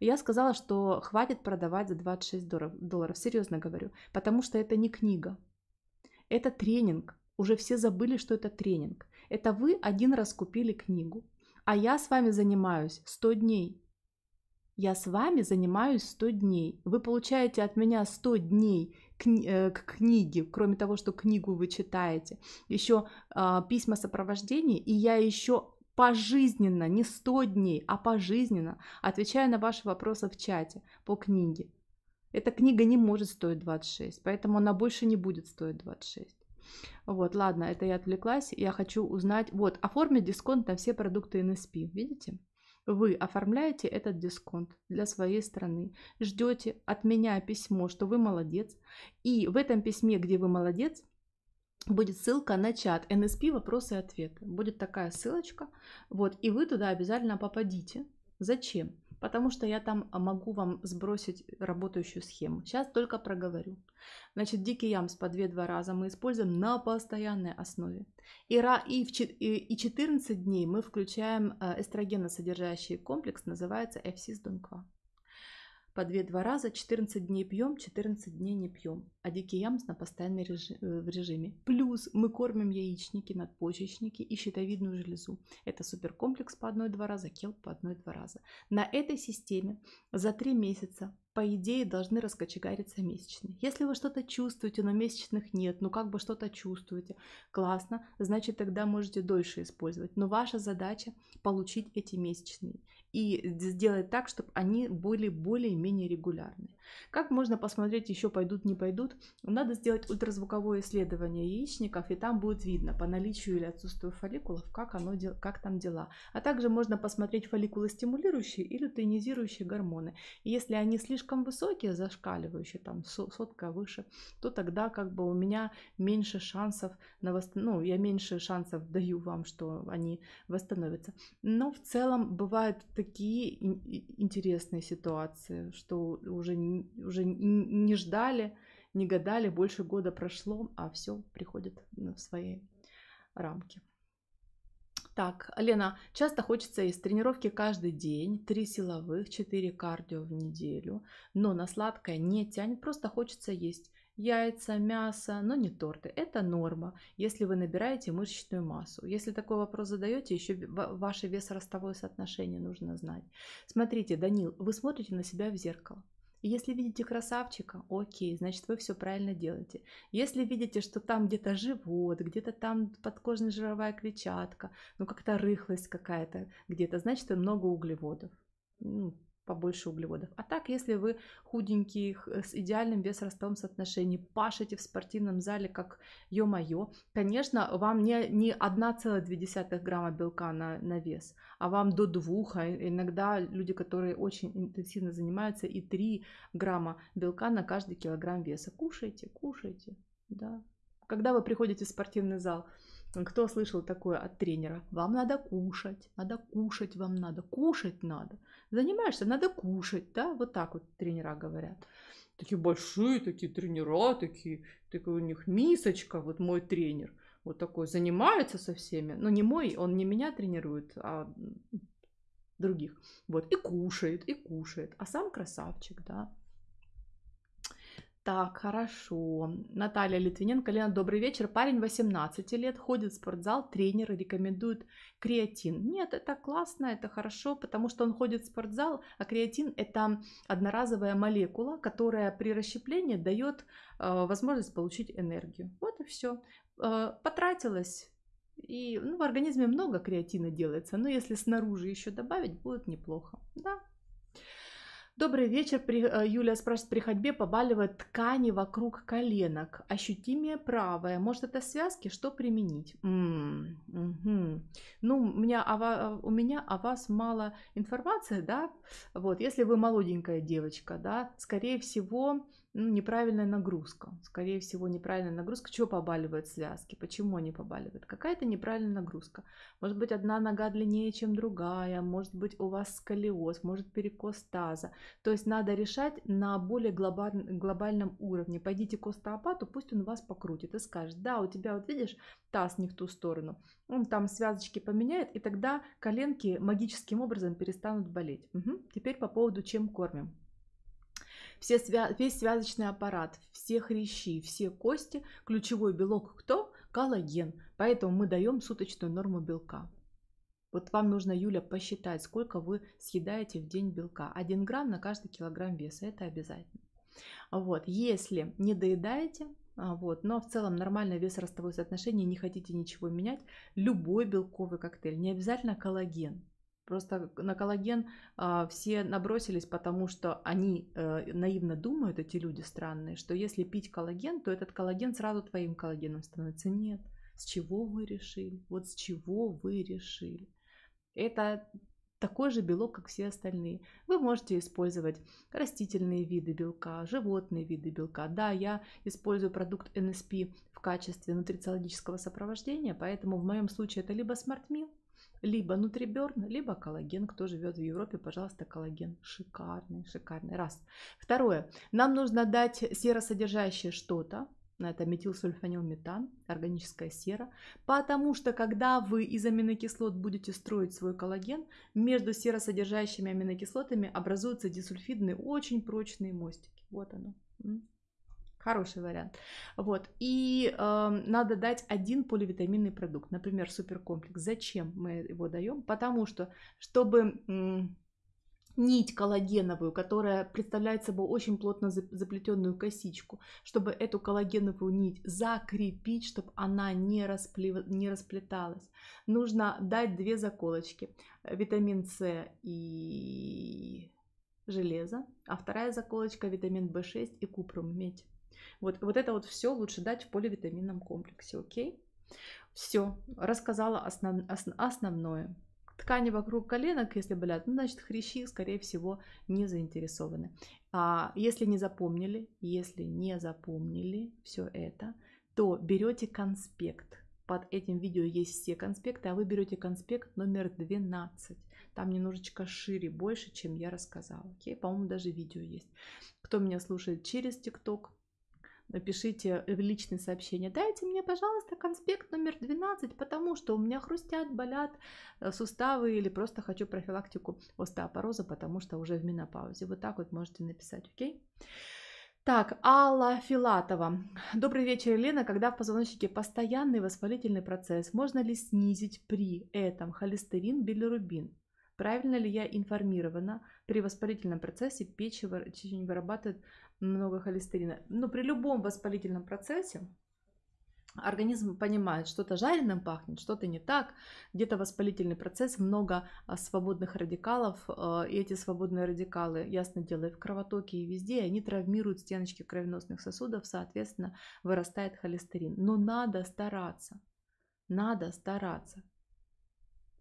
Я сказала, что хватит продавать за 26 долларов, долларов, серьезно говорю, потому что это не книга, это тренинг. Уже все забыли, что это тренинг. Это вы один раз купили книгу, а я с вами занимаюсь 100 дней, я с вами занимаюсь 100 дней. Вы получаете от меня 100 дней э, к книге, кроме того, что книгу вы читаете, еще э, письма сопровождения, и я еще пожизненно, не 100 дней, а пожизненно отвечаю на ваши вопросы в чате по книге. Эта книга не может стоить 26, поэтому она больше не будет стоить 26. Вот, ладно, это я отвлеклась. Я хочу узнать. Вот, оформить дисконт на все продукты NSP. Видите? Вы оформляете этот дисконт для своей страны, ждете от меня письмо, что вы молодец, и в этом письме, где вы молодец, будет ссылка на чат NSP вопросы и ответы. Будет такая ссылочка, вот, и вы туда обязательно попадите. Зачем? потому что я там могу вам сбросить работающую схему. Сейчас только проговорю. Значит, дикий ямс по 2-2 раза мы используем на постоянной основе. И, и в 14 дней мы включаем э, содержащий комплекс, называется FC-Донква. По 2-2 раза, 14 дней пьем, 14 дней не пьем. А дикий ямс на постоянном режи э, в режиме. Плюс мы кормим яичники, надпочечники и щитовидную железу. Это суперкомплекс по 1-2 раза, кел по 1-2 раза. На этой системе за 3 месяца по идее, должны раскочегариться месячные. Если вы что-то чувствуете, но месячных нет, ну как бы что-то чувствуете, классно, значит тогда можете дольше использовать. Но ваша задача получить эти месячные и сделать так, чтобы они были более-менее регулярны. Как можно посмотреть, еще пойдут, не пойдут? Надо сделать ультразвуковое исследование яичников, и там будет видно по наличию или отсутствию фолликулов, как, оно, как там дела. А также можно посмотреть фолликулостимулирующие или тонизирующие гормоны. И если они слишком высокие, зашкаливающие, там сотка выше, то тогда как бы у меня меньше шансов на восст... ну, я меньше шансов даю вам, что они восстановятся. Но в целом бывает такие интересные ситуации, что уже, уже не ждали, не гадали, больше года прошло, а все приходит в свои рамки. Так, Лена, часто хочется из тренировки каждый день, 3 силовых, 4 кардио в неделю, но на сладкое не тянет, просто хочется есть яйца, мясо, но не торты. Это норма, если вы набираете мышечную массу. Если такой вопрос задаете, еще ваше весоростовое соотношение нужно знать. Смотрите, Данил, вы смотрите на себя в зеркало. Если видите красавчика, окей, значит вы все правильно делаете. Если видите, что там где-то живот, где-то там подкожная жировая клетчатка, ну как-то рыхлость какая-то где-то, значит много углеводов. Ну, побольше углеводов. А так, если вы худенький, э, с идеальным вес-ростовым соотношением, пашете в спортивном зале, как ё-моё, конечно, вам не, не 1,2 грамма белка на, на вес, а вам до 2, а иногда люди, которые очень интенсивно занимаются, и 3 грамма белка на каждый килограмм веса. Кушайте, кушайте, да. Когда вы приходите в спортивный зал – кто слышал такое от тренера? Вам надо кушать, надо кушать, вам надо, кушать надо. Занимаешься, надо кушать, да? Вот так вот тренера говорят. Такие большие такие тренера, такие, такой у них мисочка, вот мой тренер. Вот такой занимается со всеми. но ну, не мой, он не меня тренирует, а других. Вот, и кушает, и кушает. А сам красавчик, да. Так, хорошо. Наталья Литвиненко, Лена, добрый вечер. Парень 18 лет, ходит в спортзал, тренеры рекомендуют креатин. Нет, это классно, это хорошо, потому что он ходит в спортзал, а креатин это одноразовая молекула, которая при расщеплении дает э, возможность получить энергию. Вот и все. Э, потратилась. И ну, в организме много креатина делается, но если снаружи еще добавить, будет неплохо. Да, Добрый вечер. Э, Юля. спрашивает, при ходьбе побаливают ткани вокруг коленок. Ощутимее правое. Может, это связки? Что применить? М-м-м. Угу. Ну, у меня, о у меня о вас мало информации, да? Вот, если вы молоденькая девочка, да, скорее всего, ну, неправильная нагрузка. Скорее всего, неправильная нагрузка. Чего побаливают связки? Почему они побаливают? Какая-то неправильная нагрузка. Может быть, одна нога длиннее, чем другая. Может быть, у вас сколиоз, может, перекос таза. То есть надо решать на более глобальном уровне. Пойдите к остеопату, пусть он вас покрутит и скажет, да, у тебя, вот видишь, таз не в ту сторону. Он там связочки поменяет, и тогда коленки магическим образом перестанут болеть. Угу. Теперь по поводу, чем кормим все свя... весь связочный аппарат, все хрящи, все кости, ключевой белок кто? Коллаген. Поэтому мы даем суточную норму белка. Вот вам нужно, Юля, посчитать, сколько вы съедаете в день белка. Один грамм на каждый килограмм веса, это обязательно. Вот, если не доедаете, а, вот, но в целом нормальное вес-ростовое соотношение, не хотите ничего менять, любой белковый коктейль, не обязательно коллаген, Просто на коллаген э, все набросились, потому что они э, наивно думают, эти люди странные, что если пить коллаген, то этот коллаген сразу твоим коллагеном становится. Нет. С чего вы решили? Вот с чего вы решили? Это такой же белок, как все остальные. Вы можете использовать растительные виды белка, животные виды белка. Да, я использую продукт NSP в качестве нутрициологического сопровождения, поэтому в моем случае это либо смартмил, либо нутриберн, либо коллаген. Кто живет в Европе, пожалуйста, коллаген. Шикарный, шикарный. Раз. Второе. Нам нужно дать серосодержащее что-то, это метилсульфанилметан, органическая сера, потому что когда вы из аминокислот будете строить свой коллаген, между серосодержащими аминокислотами образуются дисульфидные очень прочные мостики. Вот оно. Хороший вариант. Вот. И э, надо дать один поливитаминный продукт, например, суперкомплекс. Зачем мы его даем? Потому что, чтобы нить коллагеновую, которая представляет собой очень плотно заплетенную косичку, чтобы эту коллагеновую нить закрепить, чтобы она не, расплев... не расплеталась. Нужно дать две заколочки, э, витамин С и железо, а вторая заколочка витамин В6 и купрум, медь. Вот, вот это вот все лучше дать в поливитаминном комплексе, окей? Все, рассказала основ, основ, основное. Ткани вокруг коленок, если болят, ну, значит, хрящи, скорее всего, не заинтересованы. А если не запомнили, если не запомнили все это, то берете конспект. Под этим видео есть все конспекты, а вы берете конспект номер 12. Там немножечко шире, больше, чем я рассказала. Окей? По-моему, даже видео есть. Кто меня слушает через ТикТок, напишите личные сообщения. Дайте мне, пожалуйста, конспект номер 12, потому что у меня хрустят, болят э, суставы или просто хочу профилактику остеопороза, потому что уже в менопаузе. Вот так вот можете написать, окей? Так, Алла Филатова. Добрый вечер, Елена. Когда в позвоночнике постоянный воспалительный процесс, можно ли снизить при этом холестерин, билирубин? Правильно ли я информирована? При воспалительном процессе печень вырабатывает много холестерина. Но при любом воспалительном процессе организм понимает, что-то жареным пахнет, что-то не так, где-то воспалительный процесс, много а, свободных радикалов, а, и эти свободные радикалы, ясно дело, и в кровотоке, и везде, они травмируют стеночки кровеносных сосудов, соответственно, вырастает холестерин. Но надо стараться, надо стараться.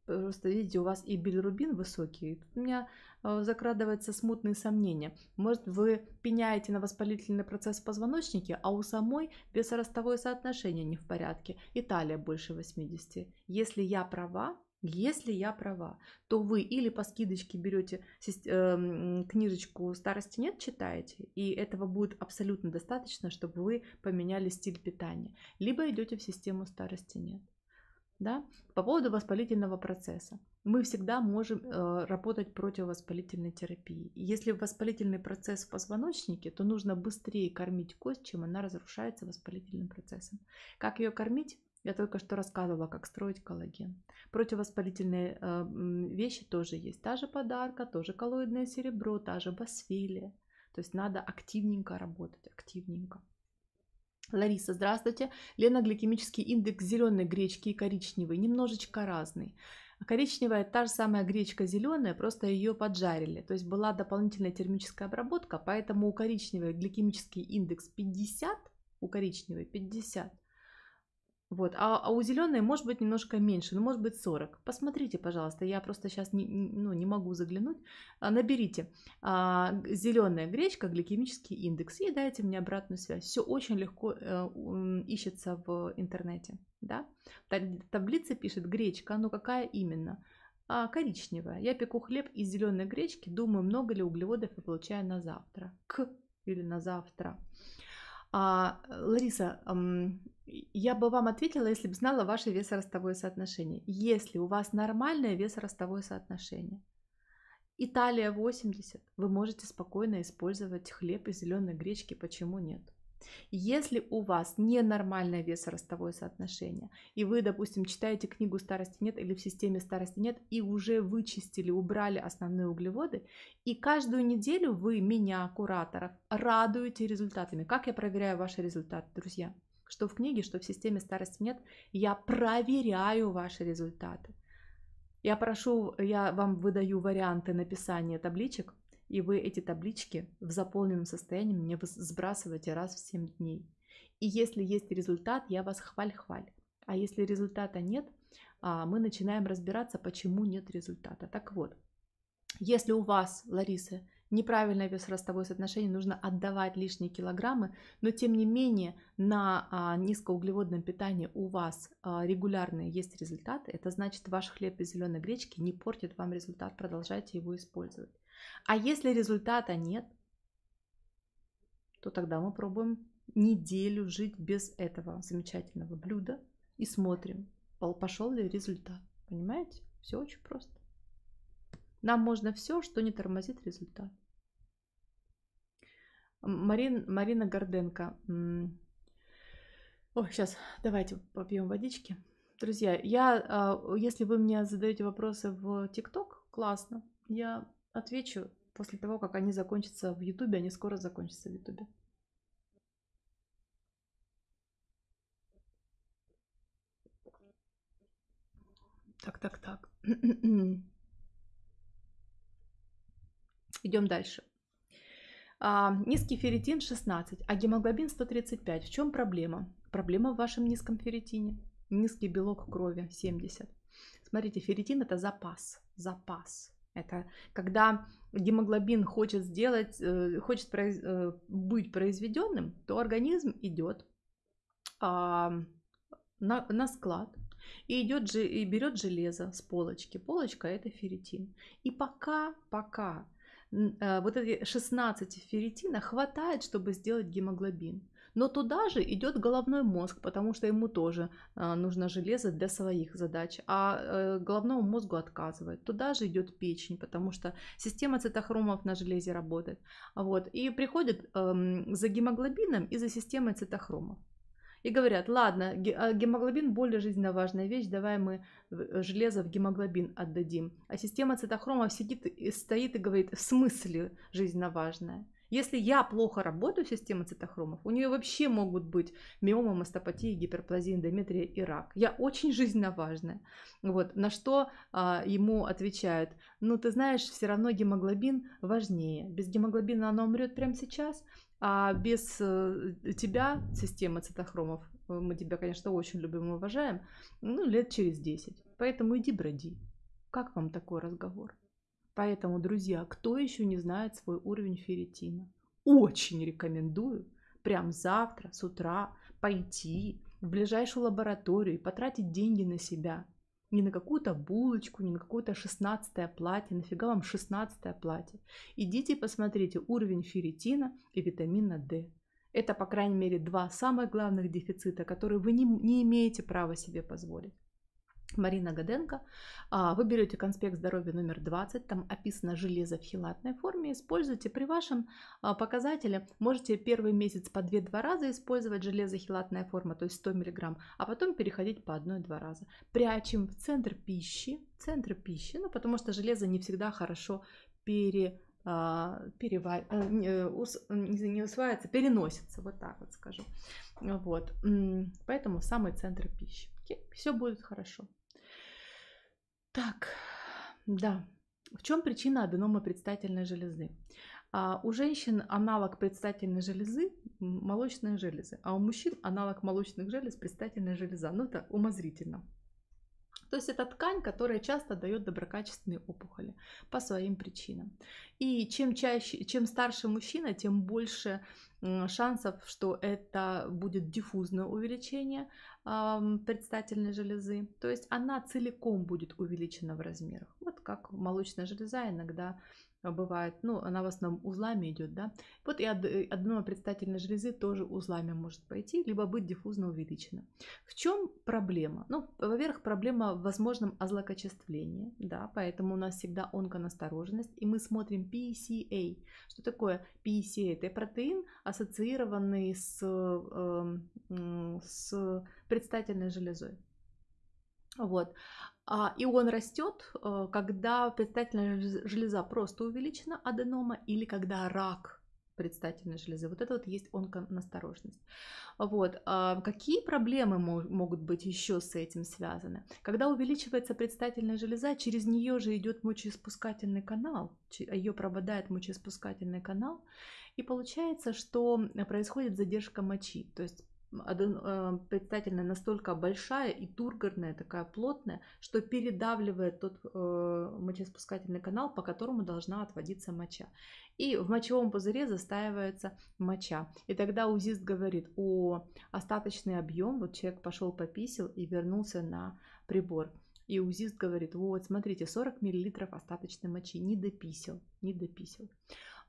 Просто видите, у вас и билирубин высокий. Тут у меня э, закрадываются смутные сомнения. Может, вы пеняете на воспалительный процесс в позвоночнике, а у самой весоростовое соотношение не в порядке. Италия больше 80. Если я права, если я права, то вы или по скидочке берете э, книжечку «Старости нет» читаете, и этого будет абсолютно достаточно, чтобы вы поменяли стиль питания, либо идете в систему «Старости нет». Да? По поводу воспалительного процесса. Мы всегда можем э, работать противовоспалительной терапией. Если воспалительный процесс в позвоночнике, то нужно быстрее кормить кость, чем она разрушается воспалительным процессом. Как ее кормить? Я только что рассказывала, как строить коллаген. Противовоспалительные э, вещи тоже есть. Та же подарка, тоже коллоидное серебро, та же басфилия. То есть надо активненько работать, активненько. Лариса, здравствуйте. Лена, гликемический индекс зеленой гречки и коричневый немножечко разный. А коричневая та же самая гречка зеленая, просто ее поджарили. То есть была дополнительная термическая обработка, поэтому у коричневой гликемический индекс 50, у коричневой 50, вот. А, а у зеленой может быть немножко меньше, ну, может быть 40. Посмотрите, пожалуйста, я просто сейчас не, ну, не могу заглянуть. А, наберите а, зеленая гречка, гликемический индекс и дайте мне обратную связь. Все очень легко э, ищется в интернете. Да? Таблица пишет гречка, но ну, какая именно? А, коричневая. Я пеку хлеб из зеленой гречки, думаю, много ли углеводов я получаю на завтра. К или на завтра. А, Лариса, я бы вам ответила, если бы знала ваше весоростовое соотношение. Если у вас нормальное весоростовое соотношение, Италия 80, вы можете спокойно использовать хлеб и зеленой гречки, почему нет? Если у вас ненормальное весоростовое соотношение, и вы, допустим, читаете книгу «Старости нет» или в системе «Старости нет», и уже вычистили, убрали основные углеводы, и каждую неделю вы меня, кураторов, радуете результатами. Как я проверяю ваши результаты, друзья? что в книге, что в системе старость нет, я проверяю ваши результаты. Я прошу, я вам выдаю варианты написания табличек, и вы эти таблички в заполненном состоянии мне сбрасываете раз в 7 дней. И если есть результат, я вас хваль-хваль. А если результата нет, а, мы начинаем разбираться, почему нет результата. Так вот, если у вас, Лариса, неправильное вес-ростовое соотношение, нужно отдавать лишние килограммы, но тем не менее на а, низкоуглеводном питании у вас а, регулярные есть результаты, это значит ваш хлеб из зеленой гречки не портит вам результат, продолжайте его использовать. А если результата нет, то тогда мы пробуем неделю жить без этого замечательного блюда и смотрим, пошел ли результат. Понимаете? Все очень просто. Нам можно все, что не тормозит результат. Марин, Марина Горденко. О, сейчас, давайте попьем водички. Друзья, я, а, если вы мне задаете вопросы в ТикТок, классно, я отвечу после того, как они закончатся в Ютубе, они скоро закончатся в Ютубе. Так, так, так. Идем дальше. А, низкий ферритин 16, а гемоглобин 135. В чем проблема? Проблема в вашем низком ферритине. Низкий белок крови 70. Смотрите, ферритин это запас. Запас. Это когда гемоглобин хочет сделать, э, хочет произ, э, быть произведенным, то организм идет а, на, на склад и идет и берет железо с полочки. Полочка это ферритин. И пока, пока Э, вот эти 16 ферритина хватает, чтобы сделать гемоглобин. Но туда же идет головной мозг, потому что ему тоже э, нужно железо для своих задач, а э, головному мозгу отказывает. Туда же идет печень, потому что система цитохромов на железе работает. Вот. И приходит эм, за гемоглобином и за системой цитохромов и говорят, ладно, а, гемоглобин более жизненно важная вещь, давай мы э, железо в гемоглобин отдадим. А система цитохромов сидит и стоит и говорит, в смысле жизненно важная? Если я плохо работаю, система цитохромов, у нее вообще могут быть миома, мастопатия, гиперплазия, эндометрия и рак. Я очень жизненно важная. Вот. На что а, ему отвечают, ну ты знаешь, все равно гемоглобин важнее. Без гемоглобина она умрет прямо сейчас, а без э, тебя, система цитохромов, э, мы тебя, конечно, очень любим и уважаем, ну, лет через 10. Поэтому иди броди. Как вам такой разговор? Поэтому, друзья, кто еще не знает свой уровень ферритина, очень рекомендую прям завтра с утра пойти в ближайшую лабораторию и потратить деньги на себя не на какую-то булочку, не на какое-то шестнадцатое платье. Нафига вам шестнадцатое платье? Идите и посмотрите уровень ферритина и витамина D. Это, по крайней мере, два самых главных дефицита, которые вы не, не имеете права себе позволить. Марина Гаденко. А, вы берете конспект здоровья номер 20, там описано железо в хилатной форме. Используйте при вашем а, показателе. Можете первый месяц по 2-2 раза использовать железо хилатная форма, то есть 100 мг, а потом переходить по 1-2 раза. Прячем в центр пищи, центр пищи, ну, потому что железо не всегда хорошо пере а, перевар... Э, не усваивается, переносится, вот так вот скажу. Вот. Поэтому самый центр пищи. Все будет хорошо. Так, да. В чем причина аденомы предстательной железы? А у женщин аналог предстательной железы – молочные железы, а у мужчин аналог молочных желез – предстательная железа. Ну, это умозрительно. То есть это ткань, которая часто дает доброкачественные опухоли по своим причинам. И чем чаще, чем старше мужчина, тем больше шансов, что это будет диффузное увеличение, предстательной железы. То есть она целиком будет увеличена в размерах. Вот как молочная железа иногда бывает, ну, она в основном узлами идет, да. Вот и э, одно предстательной железы тоже узлами может пойти, либо быть диффузно увеличена. В чем проблема? Ну, во-первых, проблема в возможном озлокочествлении, да, поэтому у нас всегда онконастороженность, и мы смотрим PCA. Что такое PCA? Это протеин, ассоциированный с, эм, с предстательной железой. Вот. А, и он растет, э, когда предстательная железа просто увеличена, аденома, или когда рак предстательной железы. Вот это вот есть онконасторожность. Вот. А, какие проблемы могут быть еще с этим связаны? Когда увеличивается предстательная железа, через нее же идет мочеиспускательный канал, ее прободает мочеиспускательный канал, и получается, что э, происходит задержка мочи, то есть Э, предстательная настолько большая и тургорная, такая плотная, что передавливает тот э, мочеиспускательный канал, по которому должна отводиться моча. И в мочевом пузыре застаивается моча. И тогда УЗИст говорит о остаточный объем, вот человек пошел пописил и вернулся на прибор. И УЗИст говорит, вот смотрите, 40 мл остаточной мочи, не дописил, не дописил.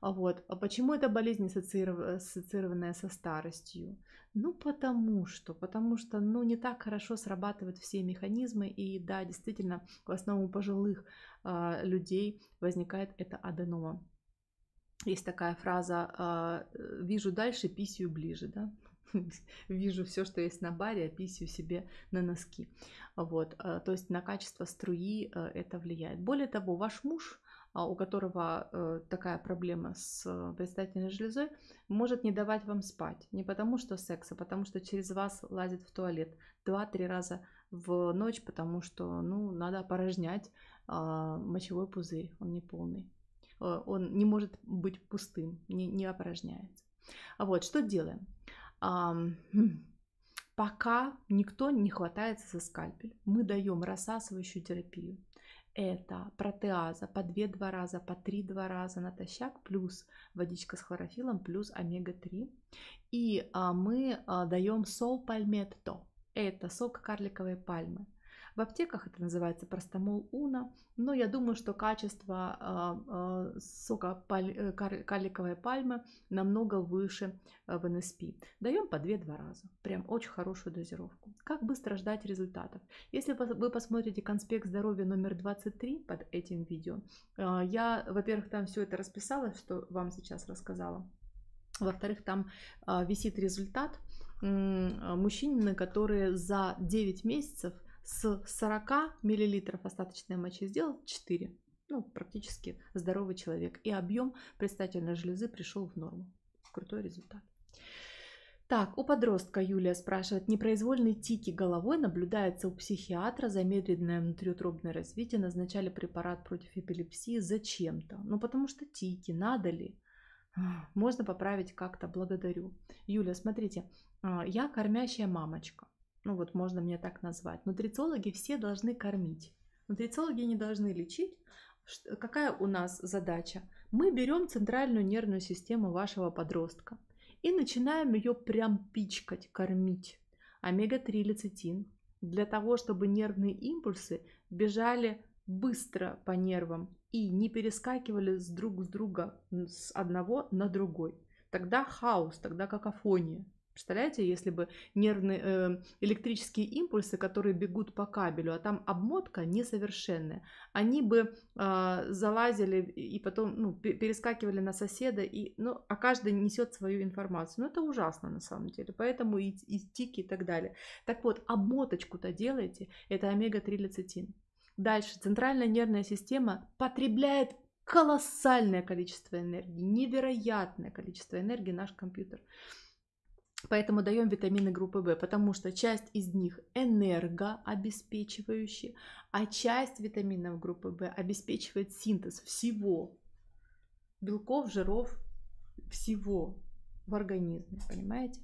А вот. А почему эта болезнь ассоциированная со старостью? Ну, потому что, потому что, ну, не так хорошо срабатывают все механизмы, и да, действительно, в основном у пожилых а, людей возникает это аденома. Есть такая фраза а, «вижу дальше, писью ближе», да? вижу все, что есть на баре, а себе на носки. Вот, а, то есть на качество струи а, это влияет. Более того, ваш муж а, у которого э, такая проблема с э, предстательной железой, может не давать вам спать. Не потому что секса, потому что через вас лазит в туалет 2-3 раза в ночь, потому что ну, надо опорожнять а, мочевой пузырь, он не полный. Э, он не может быть пустым, не, не опорожняется. А вот что делаем? Хм, пока никто не хватается за скальпель, мы даем рассасывающую терапию это протеаза по 2-2 раза, по 3-2 раза натощак, плюс водичка с хлорофилом, плюс омега-3. И а, мы а, даем сол пальметто. Это сок карликовой пальмы. В аптеках это называется простомол уна, но я думаю, что качество а, а, сока э, карликовой пальмы намного выше э, в НСП. Даем по 2-2 раза, прям очень хорошую дозировку. Как быстро ждать результатов? Если вы посмотрите конспект здоровья номер 23 под этим видео, а, я, во-первых, там все это расписала, что вам сейчас рассказала. Во-вторых, там висит результат мужчин, которые за 9 месяцев с 40 мл остаточной мочи сделал 4. Ну, практически здоровый человек. И объем предстательной железы пришел в норму. Крутой результат. Так, у подростка Юлия спрашивает, непроизвольные тики головой наблюдаются у психиатра, замедленное внутриутробное развитие, назначали препарат против эпилепсии зачем-то. Ну, потому что тики, надо ли? Можно поправить как-то, благодарю. Юля, смотрите, а, я кормящая мамочка ну вот можно меня так назвать. Нутрициологи все должны кормить. Нутрициологи не должны лечить. Какая у нас задача? Мы берем центральную нервную систему вашего подростка и начинаем ее прям пичкать, кормить. Омега-3 лецитин для того, чтобы нервные импульсы бежали быстро по нервам и не перескакивали с друг с друга с одного на другой. Тогда хаос, тогда какофония. Представляете, если бы нервные э, электрические импульсы, которые бегут по кабелю, а там обмотка несовершенная, они бы э, залазили и потом ну, перескакивали на соседа, и, ну, а каждый несет свою информацию. Ну, это ужасно на самом деле, поэтому и, и тики и так далее. Так вот, обмоточку-то делайте, это омега-3 лецитин. Дальше, центральная нервная система потребляет колоссальное количество энергии, невероятное количество энергии наш компьютер. Поэтому даем витамины группы В, потому что часть из них энергообеспечивающие, а часть витаминов группы В обеспечивает синтез всего белков, жиров, всего в организме, понимаете?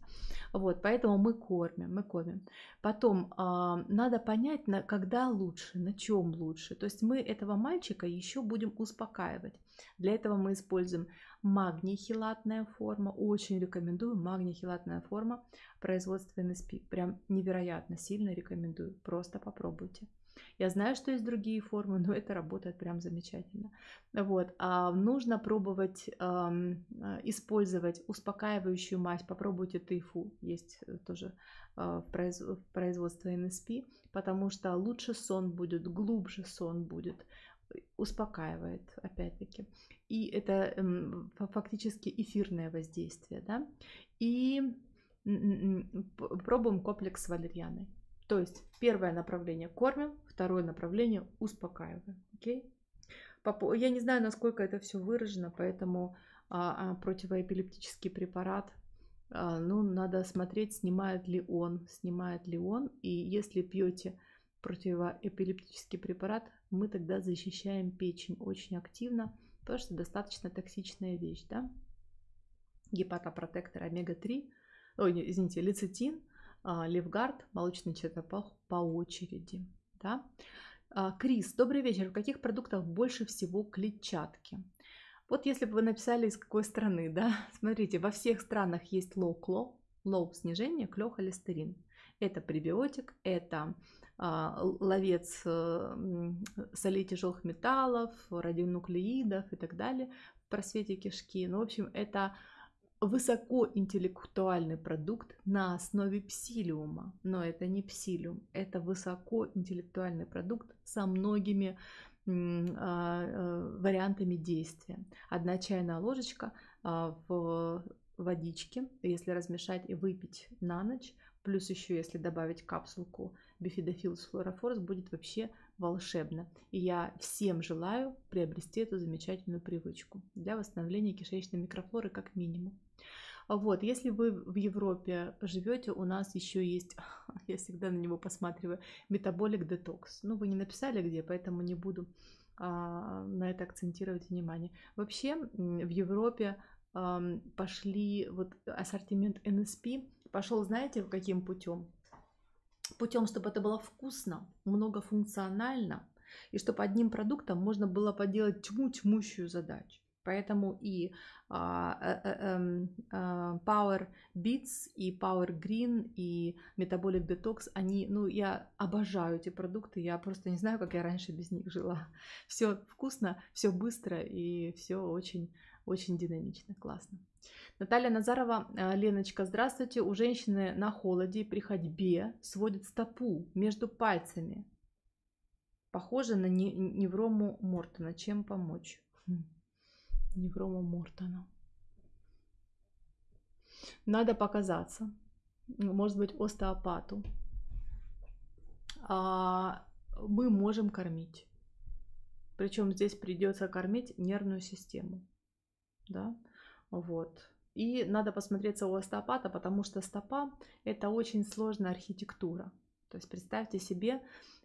Вот, поэтому мы кормим, мы кормим. Потом э, надо понять, на, когда лучше, на чем лучше. То есть мы этого мальчика еще будем успокаивать. Для этого мы используем магний форма. Очень рекомендую магний форма производства NSP. Прям невероятно сильно рекомендую. Просто попробуйте. Я знаю, что есть другие формы, но это работает прям замечательно. Вот. А нужно пробовать эм, э, использовать успокаивающую мазь. Попробуйте тайфу, есть э, тоже э, производстве NSP, потому что лучше сон будет, глубже сон будет успокаивает, опять-таки. И это эм, фактически эфирное воздействие, да. И пробуем комплекс с То есть первое направление кормим, второе направление успокаиваем, окей? Я не знаю, насколько это все выражено, поэтому а, а, противоэпилептический препарат а, ну, надо смотреть, снимает ли он, снимает ли он. И если пьете противоэпилептический препарат, мы тогда защищаем печень очень активно, потому что достаточно токсичная вещь, да. Гепатопротектор омега-3, ой, извините, лецитин, а, левгард, молочный черепах по очереди, да. А, Крис, добрый вечер. В каких продуктах больше всего клетчатки? Вот если бы вы написали, из какой страны, да? Смотрите, во всех странах есть лоу-кло, лоу-снижение, клё-холестерин. Это пребиотик, это а, ловец э, солей тяжелых металлов, радионуклеидов и так далее в просвете кишки. Ну, в общем, это высокоинтеллектуальный продукт на основе псилиума. Но это не псилиум, это высокоинтеллектуальный продукт со многими а, э, вариантами действия. Одна чайная ложечка а, в водичке, если размешать и выпить на ночь, плюс еще если добавить капсулку Bifidophyllus fluorophorus будет вообще волшебно. И я всем желаю приобрести эту замечательную привычку для восстановления кишечной микрофлоры как минимум. А вот, если вы в Европе живете, у нас еще есть, я всегда на него посматриваю, метаболик детокс. Ну, вы не написали где, поэтому не буду а, на это акцентировать внимание. Вообще в Европе пошли вот ассортимент NSP пошел, знаете, каким путем? путем, чтобы это было вкусно, многофункционально, и чтобы одним продуктом можно было поделать тьму тьмущую задачу. Поэтому и а, э, э, эм, э, Power Beats, и Power Green, и Metabolic Detox, они, ну, я обожаю эти продукты, я просто не знаю, как я раньше без них жила. Все вкусно, все быстро и все очень очень динамично, классно. Наталья Назарова, э, Леночка, здравствуйте. У женщины на холоде при ходьбе сводит стопу между пальцами. Похоже на неврому Мортона. Чем помочь? Хм, неврому Мортона. Надо показаться. Ну, может быть, остеопату. А мы можем кормить. Причем здесь придется кормить нервную систему да, вот. И надо посмотреться у остеопата, потому что стопа – это очень сложная архитектура. То есть представьте себе,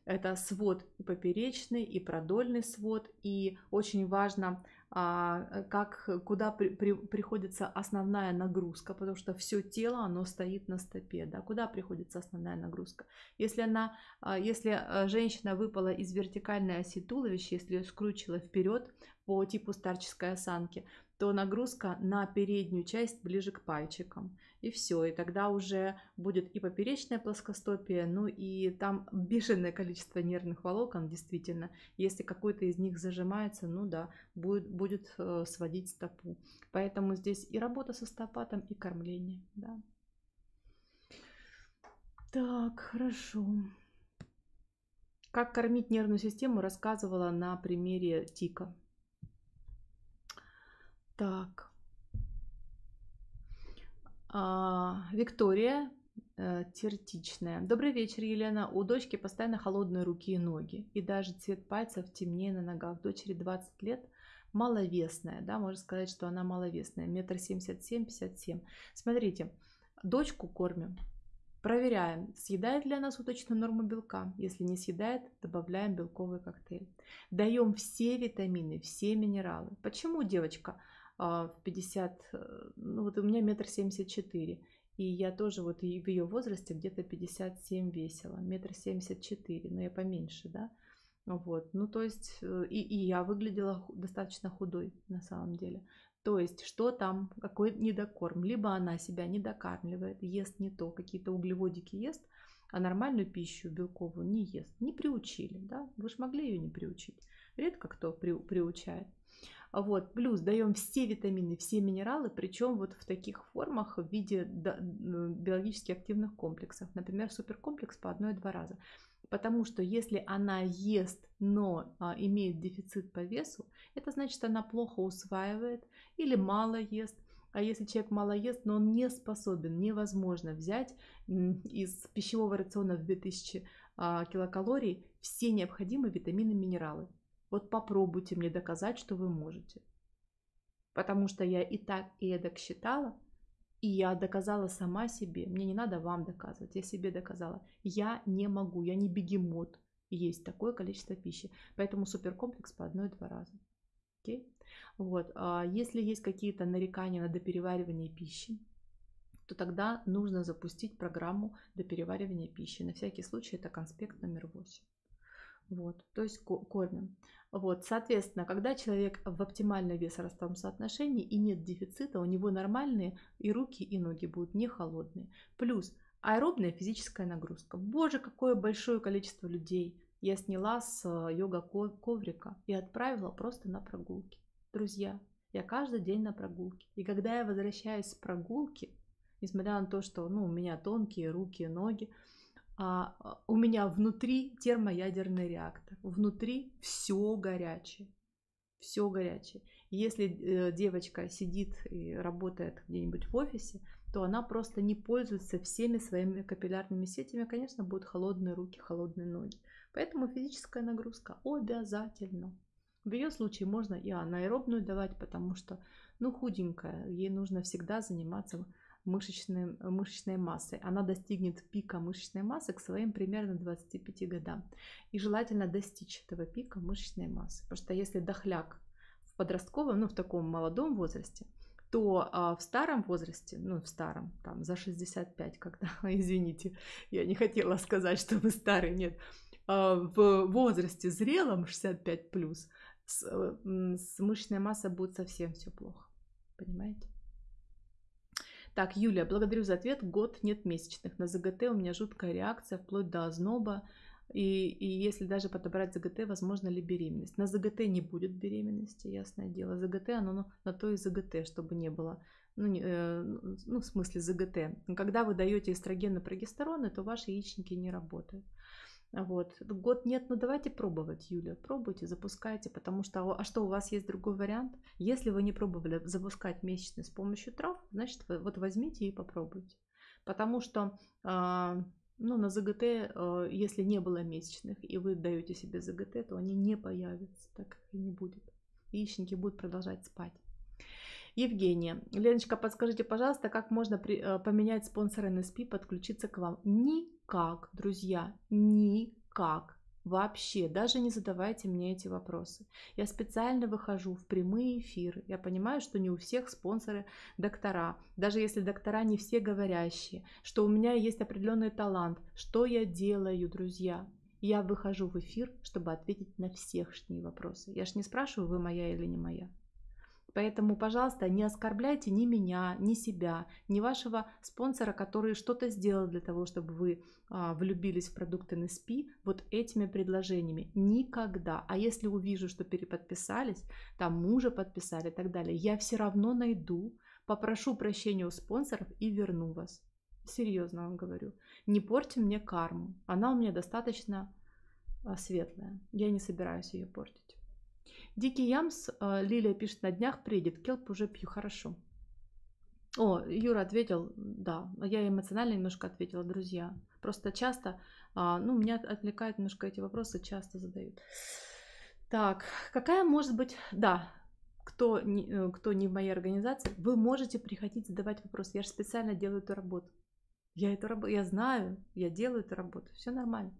это свод и поперечный, и продольный свод, и очень важно, а, как, куда при, при, приходится основная нагрузка, потому что все тело, оно стоит на стопе, да, куда приходится основная нагрузка. Если, она, а, если а, женщина выпала из вертикальной оси туловища, если ее скручила вперед по типу старческой осанки, то нагрузка на переднюю часть ближе к пальчикам. И все, и тогда уже будет и поперечная плоскостопие, ну и там бешеное количество нервных волокон, действительно. Если какой-то из них зажимается, ну да, будет, будет э, сводить стопу. Поэтому здесь и работа со стопатом, и кормление, да. Так, хорошо. Как кормить нервную систему рассказывала на примере тика. Так. А, Виктория э, Тертичная. Добрый вечер, Елена. У дочки постоянно холодные руки и ноги. И даже цвет пальцев темнее на ногах. Дочери 20 лет маловесная, да, можно сказать, что она маловесная, метр семьдесят семь, пятьдесят семь. Смотрите, дочку кормим, проверяем, съедает ли она суточную норму белка. Если не съедает, добавляем белковый коктейль. Даем все витамины, все минералы. Почему девочка а, в 50, э, ну вот у меня метр семьдесят четыре, и я тоже вот и в ее возрасте где-то 57 весила, метр семьдесят четыре, но я поменьше, да, вот, ну то есть, э, и, и я выглядела достаточно худой на самом деле, то есть, что там, какой недокорм, либо она себя недокармливает, ест не то, какие-то углеводики ест, а нормальную пищу белковую не ест, не приучили, да, вы же могли ее не приучить, редко кто при, приучает, вот. Плюс даем все витамины, все минералы, причем вот в таких формах в виде биологически активных комплексов. Например, суперкомплекс по одной-два раза. Потому что если она ест, но а, имеет дефицит по весу, это значит, она плохо усваивает или мало ест. А если человек мало ест, но он не способен, невозможно взять из пищевого рациона в 2000 а, килокалорий все необходимые витамины и минералы. Вот попробуйте мне доказать, что вы можете. Потому что я и так, и эдак считала, и я доказала сама себе. Мне не надо вам доказывать, я себе доказала. Я не могу, я не бегемот. Есть такое количество пищи. Поэтому суперкомплекс по одной-два раза. Окей? Вот. А если есть какие-то нарекания на допереваривание пищи, то тогда нужно запустить программу допереваривания пищи. На всякий случай это конспект номер 8. Вот, то есть кормим. Вот, соответственно, когда человек в оптимальном весоростовом соотношении и нет дефицита, у него нормальные и руки, и ноги будут не холодные. Плюс аэробная физическая нагрузка. Боже, какое большое количество людей я сняла с э, йога-коврика и отправила просто на прогулки. Друзья, я каждый день на прогулке. И когда я возвращаюсь с прогулки, несмотря на то, что ну, у меня тонкие руки и ноги, а, а, у меня внутри термоядерный реактор, внутри все горячее, все горячее. Если э, девочка сидит и работает где-нибудь в офисе, то она просто не пользуется всеми своими капиллярными сетями. А, конечно, будут холодные руки, холодные ноги. Поэтому физическая нагрузка обязательно. В ее случае можно и анаэробную давать, потому что, ну, худенькая, ей нужно всегда заниматься Э, мышечной, мышечной массы. Она достигнет пика мышечной массы к своим примерно 25 годам. И желательно достичь этого пика мышечной массы. Потому что если дохляк в подростковом, ну в таком молодом возрасте, то а, в старом возрасте, ну, в старом, там, за 65, когда, извините, я не хотела сказать, что мы старые, нет, а, в возрасте зрелом 65+, плюс, с, э, с мышечной массой будет совсем все плохо, понимаете? Так, Юля, благодарю за ответ. Год нет месячных. На ЗГТ у меня жуткая реакция, вплоть до озноба. И, и если даже подобрать ЗГТ, возможно ли беременность? На ЗГТ не будет беременности, ясное дело. ЗГТ, оно ну, на то и ЗГТ, чтобы не было. Ну, не, э, ну в смысле ЗГТ. Когда вы даете эстроген и прогестероны, то ваши яичники не работают. Вот. Год нет, но ну, давайте пробовать, Юля. Пробуйте, запускайте, потому что... А что, у вас есть другой вариант? Если вы не пробовали запускать месячный с помощью трав, значит, вы, вот возьмите и попробуйте. Потому что а, ну, на ЗГТ, э, если не было месячных, и вы даете себе ЗГТ, то они не появятся, так как и не будет. Яичники будут продолжать спать. Евгения, Леночка, подскажите, пожалуйста, как можно при, э, поменять спонсор NSP, подключиться к вам? Никак, друзья, никак. Вообще, даже не задавайте мне эти вопросы. Я специально выхожу в прямые эфиры. Я понимаю, что не у всех спонсоры доктора. Даже если доктора не все говорящие, что у меня есть определенный талант. Что я делаю, друзья? Я выхожу в эфир, чтобы ответить на всехшние вопросы. Я ж не спрашиваю, вы моя или не моя. Поэтому, пожалуйста, не оскорбляйте ни меня, ни себя, ни вашего спонсора, который что-то сделал для того, чтобы вы а, влюбились в продукт НСП вот этими предложениями. Никогда. А если увижу, что переподписались, там мужа подписали и так далее, я все равно найду, попрошу прощения у спонсоров и верну вас. Серьезно вам говорю. Не порти мне карму. Она у меня достаточно а, светлая. Я не собираюсь ее портить. Дикий Ямс, э, Лилия пишет, на днях приедет, келп уже пью, хорошо. О, Юра ответил, да, а я эмоционально немножко ответила, друзья. Просто часто, а, ну, меня отвлекают немножко эти вопросы, часто задают. Так, какая может быть, да, кто не, э, кто не в моей организации, вы можете приходить задавать вопросы. Я же специально делаю эту работу. Я эту работу, я знаю, я делаю эту работу, все нормально.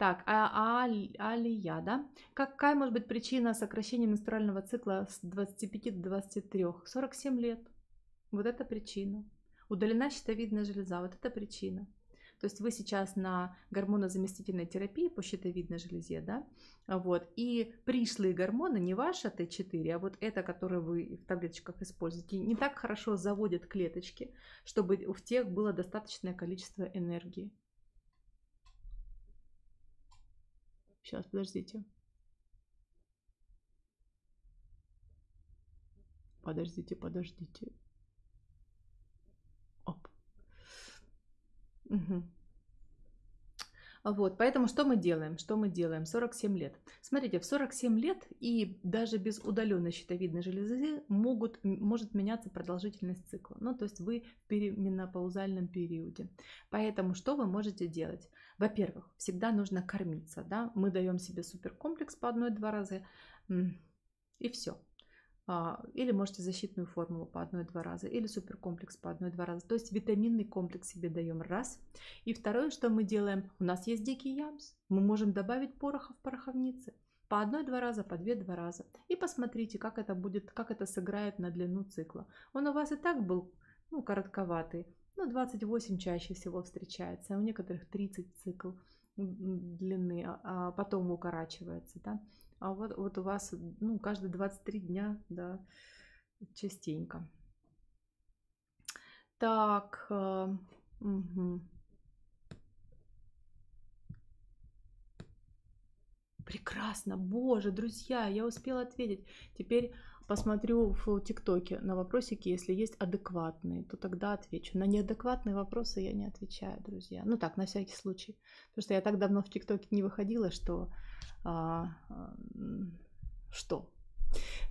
Так, а, а, алия, а да? Какая может быть причина сокращения менструального цикла с 25 до 23? 47 лет. Вот это причина. Удалена щитовидная железа. Вот это причина. То есть вы сейчас на гормонозаместительной терапии по щитовидной железе, да? Вот. И пришлые гормоны, не ваши Т4, а вот это, которое вы в таблеточках используете, не так хорошо заводят клеточки, чтобы у тех было достаточное количество энергии. Сейчас, подождите. Подождите, подождите. Оп. Угу. Вот, поэтому что мы делаем? Что мы делаем? 47 лет. Смотрите, в 47 лет и даже без удаленной щитовидной железы могут, может меняться продолжительность цикла. Ну, то есть вы в менопаузальном периоде. Поэтому что вы можете делать? Во-первых, всегда нужно кормиться. Да? Мы даем себе суперкомплекс по одной-два раза и все. А, или можете защитную формулу по одной-два раза, или суперкомплекс по одной-два раза. То есть витаминный комплекс себе даем раз. И второе, что мы делаем, у нас есть дикий ямс. Мы можем добавить пороха в пороховнице по одной-два раза, по две-два раза. И посмотрите, как это будет, как это сыграет на длину цикла. Он у вас и так был ну, коротковатый, но 28 чаще всего встречается, а у некоторых 30 цикл длины, а, а потом укорачивается. Да? А вот, вот у вас ну, каждые 23 дня, да, частенько. Так, э, угу. Прекрасно, боже, друзья, я успела ответить. Теперь посмотрю в ТикТоке на вопросики, если есть адекватные, то тогда отвечу. На неадекватные вопросы я не отвечаю, друзья. Ну так, на всякий случай. Потому что я так давно в ТикТоке не выходила, что... А, что?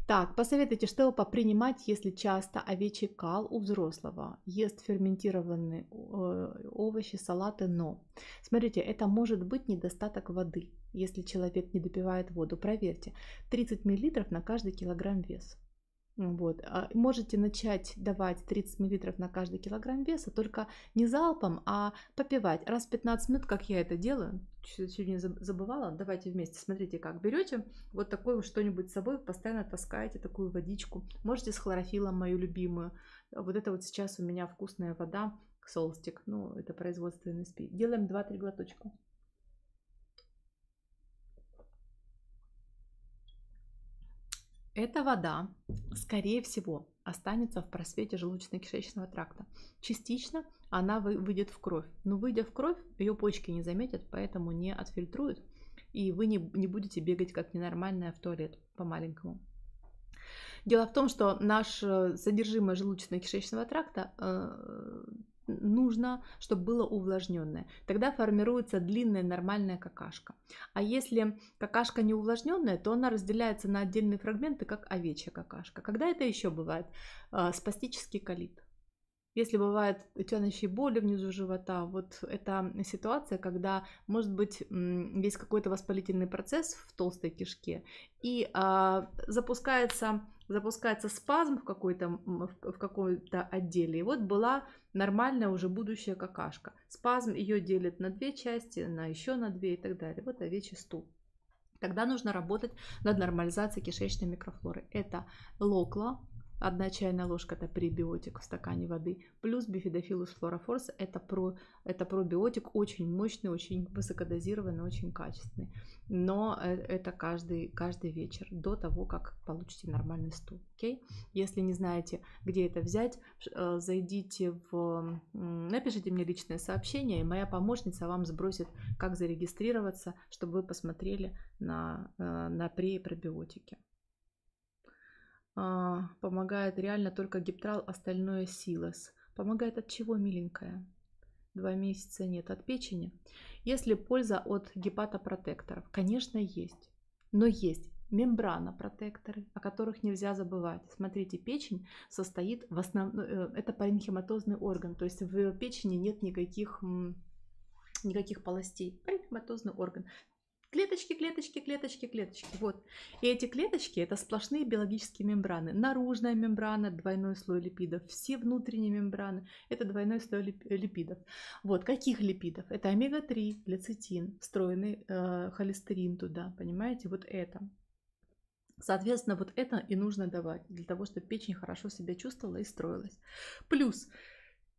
Так, посоветуйте, что попринимать, если часто овечий кал у взрослого, ест ферментированные э, овощи, салаты, но... Смотрите, это может быть недостаток воды. Если человек не допивает воду, проверьте. 30 мл на каждый килограмм веса. Вот. А можете начать давать 30 мл на каждый килограмм веса, только не залпом, а попивать. Раз в 15 минут, как я это делаю, сегодня забывала, давайте вместе, смотрите как. Берете вот такое что-нибудь с собой, постоянно таскаете такую водичку. Можете с хлорофилом, мою любимую. Вот это вот сейчас у меня вкусная вода, солстик, ну это производственный спирт. Делаем 2-3 глоточка. Эта вода, скорее всего, останется в просвете желудочно-кишечного тракта. Частично она выйдет в кровь, но выйдя в кровь, ее почки не заметят, поэтому не отфильтруют, и вы не, не будете бегать как ненормальная в туалет по-маленькому. Дело в том, что наше содержимое желудочно-кишечного тракта э, нужно, чтобы было увлажненное. Тогда формируется длинная нормальная какашка. А если какашка не увлажненная, то она разделяется на отдельные фрагменты, как овечья какашка. Когда это еще бывает? А, спастический колит. Если бывают тянущие боли внизу живота, вот это ситуация, когда, может быть, есть какой-то воспалительный процесс в толстой кишке, и а, запускается запускается спазм в, какой-то, в каком-то отделе. И вот была нормальная уже будущая какашка. Спазм ее делит на две части, на еще на две и так далее. Вот овечий стул. Тогда нужно работать над нормализацией кишечной микрофлоры. Это локла, Одна чайная ложка – это пребиотик в стакане воды. Плюс бифидофилус флорофорс – это, про, это пробиотик, очень мощный, очень высокодозированный, очень качественный. Но э, это каждый, каждый вечер, до того, как получите нормальный стул. Okay? Если не знаете, где это взять, э, зайдите в... Напишите мне личное сообщение, и моя помощница вам сбросит, как зарегистрироваться, чтобы вы посмотрели на, э, на при пробиотики а, помогает реально только гиптрал, остальное силос. Помогает от чего, миленькая? Два месяца нет. От печени? Если польза от гепатопротекторов? Конечно, есть. Но есть мембранопротекторы, о которых нельзя забывать. Смотрите, печень состоит в основном... Э, это паренхематозный орган, то есть в печени нет никаких никаких полостей. Паренхематозный орган. Клеточки, клеточки, клеточки, клеточки. Вот. И эти клеточки – это сплошные биологические мембраны. Наружная мембрана – двойной слой липидов. Все внутренние мембраны – это двойной слой э, липидов. Вот. Каких липидов? Это омега-3, лецитин, встроенный э, холестерин туда. Понимаете? Вот это. Соответственно, вот это и нужно давать для того, чтобы печень хорошо себя чувствовала и строилась. Плюс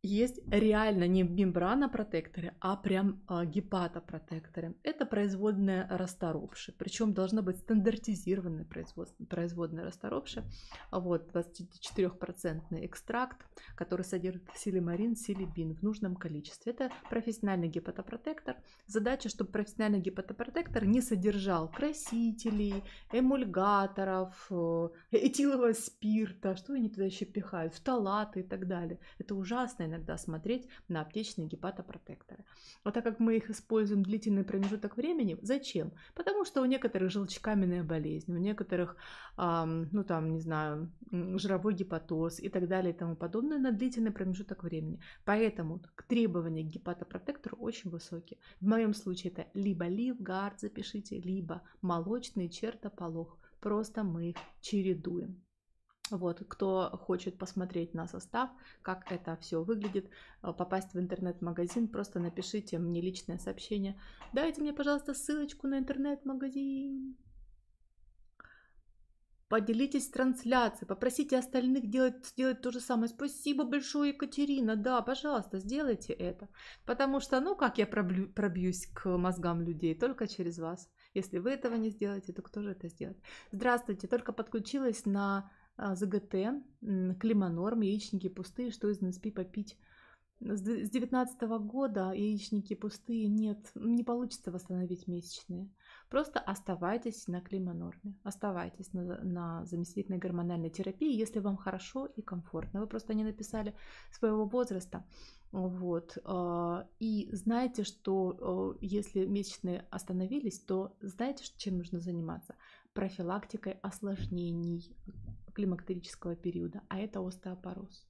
есть реально не мембрана-протекторы, а прям а, гепатопротекторы. Это производная расторопши, причем должна быть стандартизированная производная, производная расторопши. Вот 24-процентный экстракт, который содержит силимарин, силибин в нужном количестве. Это профессиональный гепатопротектор. Задача, чтобы профессиональный гепатопротектор не содержал красителей, эмульгаторов, э, этилового спирта, что они туда еще пихают, фталаты и так далее. Это ужасно иногда смотреть на аптечные гепатопротекторы. А так как мы их используем длительный промежуток времени, зачем? Потому что у некоторых желчекаменная болезнь, у некоторых, ну там, не знаю, жировой гепатоз и так далее и тому подобное на длительный промежуток времени. Поэтому требования к гепатопротектору очень высокие. В моем случае это либо ливгард запишите, либо молочный чертополох. Просто мы их чередуем. Вот, кто хочет посмотреть на состав, как это все выглядит, э, попасть в интернет-магазин, просто напишите мне личное сообщение. Дайте мне, пожалуйста, ссылочку на интернет-магазин. Поделитесь трансляцией, попросите остальных делать, сделать то же самое. Спасибо большое, Екатерина. Да, пожалуйста, сделайте это. Потому что, ну, как я пробью, пробьюсь к мозгам людей? Только через вас. Если вы этого не сделаете, то кто же это сделает? Здравствуйте, только подключилась на а, ЗГТ, Климанорм, яичники пустые, что из НСП попить. С 2019 года яичники пустые нет, не получится восстановить месячные. Просто оставайтесь на климанорме, оставайтесь на, на заместительной гормональной терапии, если вам хорошо и комфортно. Вы просто не написали своего возраста. Вот. А, и знаете, что а, если месячные остановились, то знаете, чем нужно заниматься? Профилактикой осложнений климактерического периода, а это остеопороз.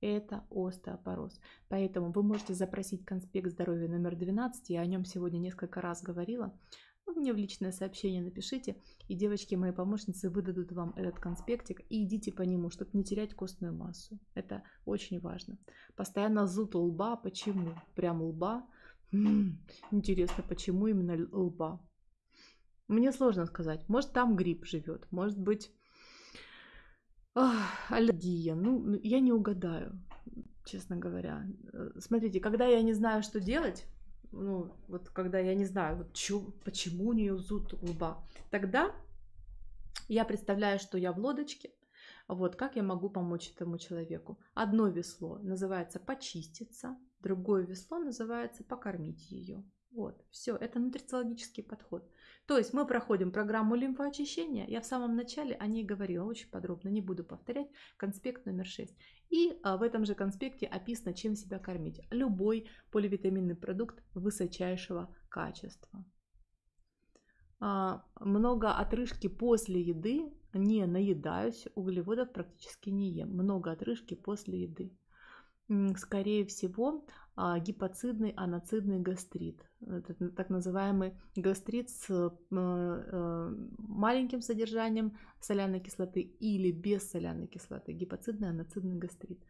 Это остеопороз. Поэтому вы можете запросить конспект здоровья номер 12, я о нем сегодня несколько раз говорила. Вы ну, мне в личное сообщение напишите, и девочки, мои помощницы, выдадут вам этот конспектик, и идите по нему, чтобы не терять костную массу. Это очень важно. Постоянно зуд у лба. Почему? Прям лба. М-м-м. Интересно, почему именно лба? Мне сложно сказать. Может, там грипп живет, может быть, Ах, аллергия. Ну, я не угадаю, честно говоря. Э, смотрите, когда я не знаю, что делать, ну, вот когда я не знаю, вот чё, почему у нее зуд лба, тогда я представляю, что я в лодочке, вот, как я могу помочь этому человеку? Одно весло называется «почиститься», другое весло называется «покормить ее». Вот, все, это нутрициологический подход. То есть мы проходим программу лимфоочищения. Я в самом начале о ней говорила очень подробно, не буду повторять. Конспект номер 6. И а, в этом же конспекте описано, чем себя кормить. Любой поливитаминный продукт высочайшего качества. А, много отрыжки после еды не наедаюсь, углеводов практически не ем. Много отрыжки после еды. Скорее всего, а, гипоцидный аноцидный гастрит этот так называемый гастрит с э, э, маленьким содержанием соляной кислоты или без соляной кислоты, гипоцидный аноцидный гастрит.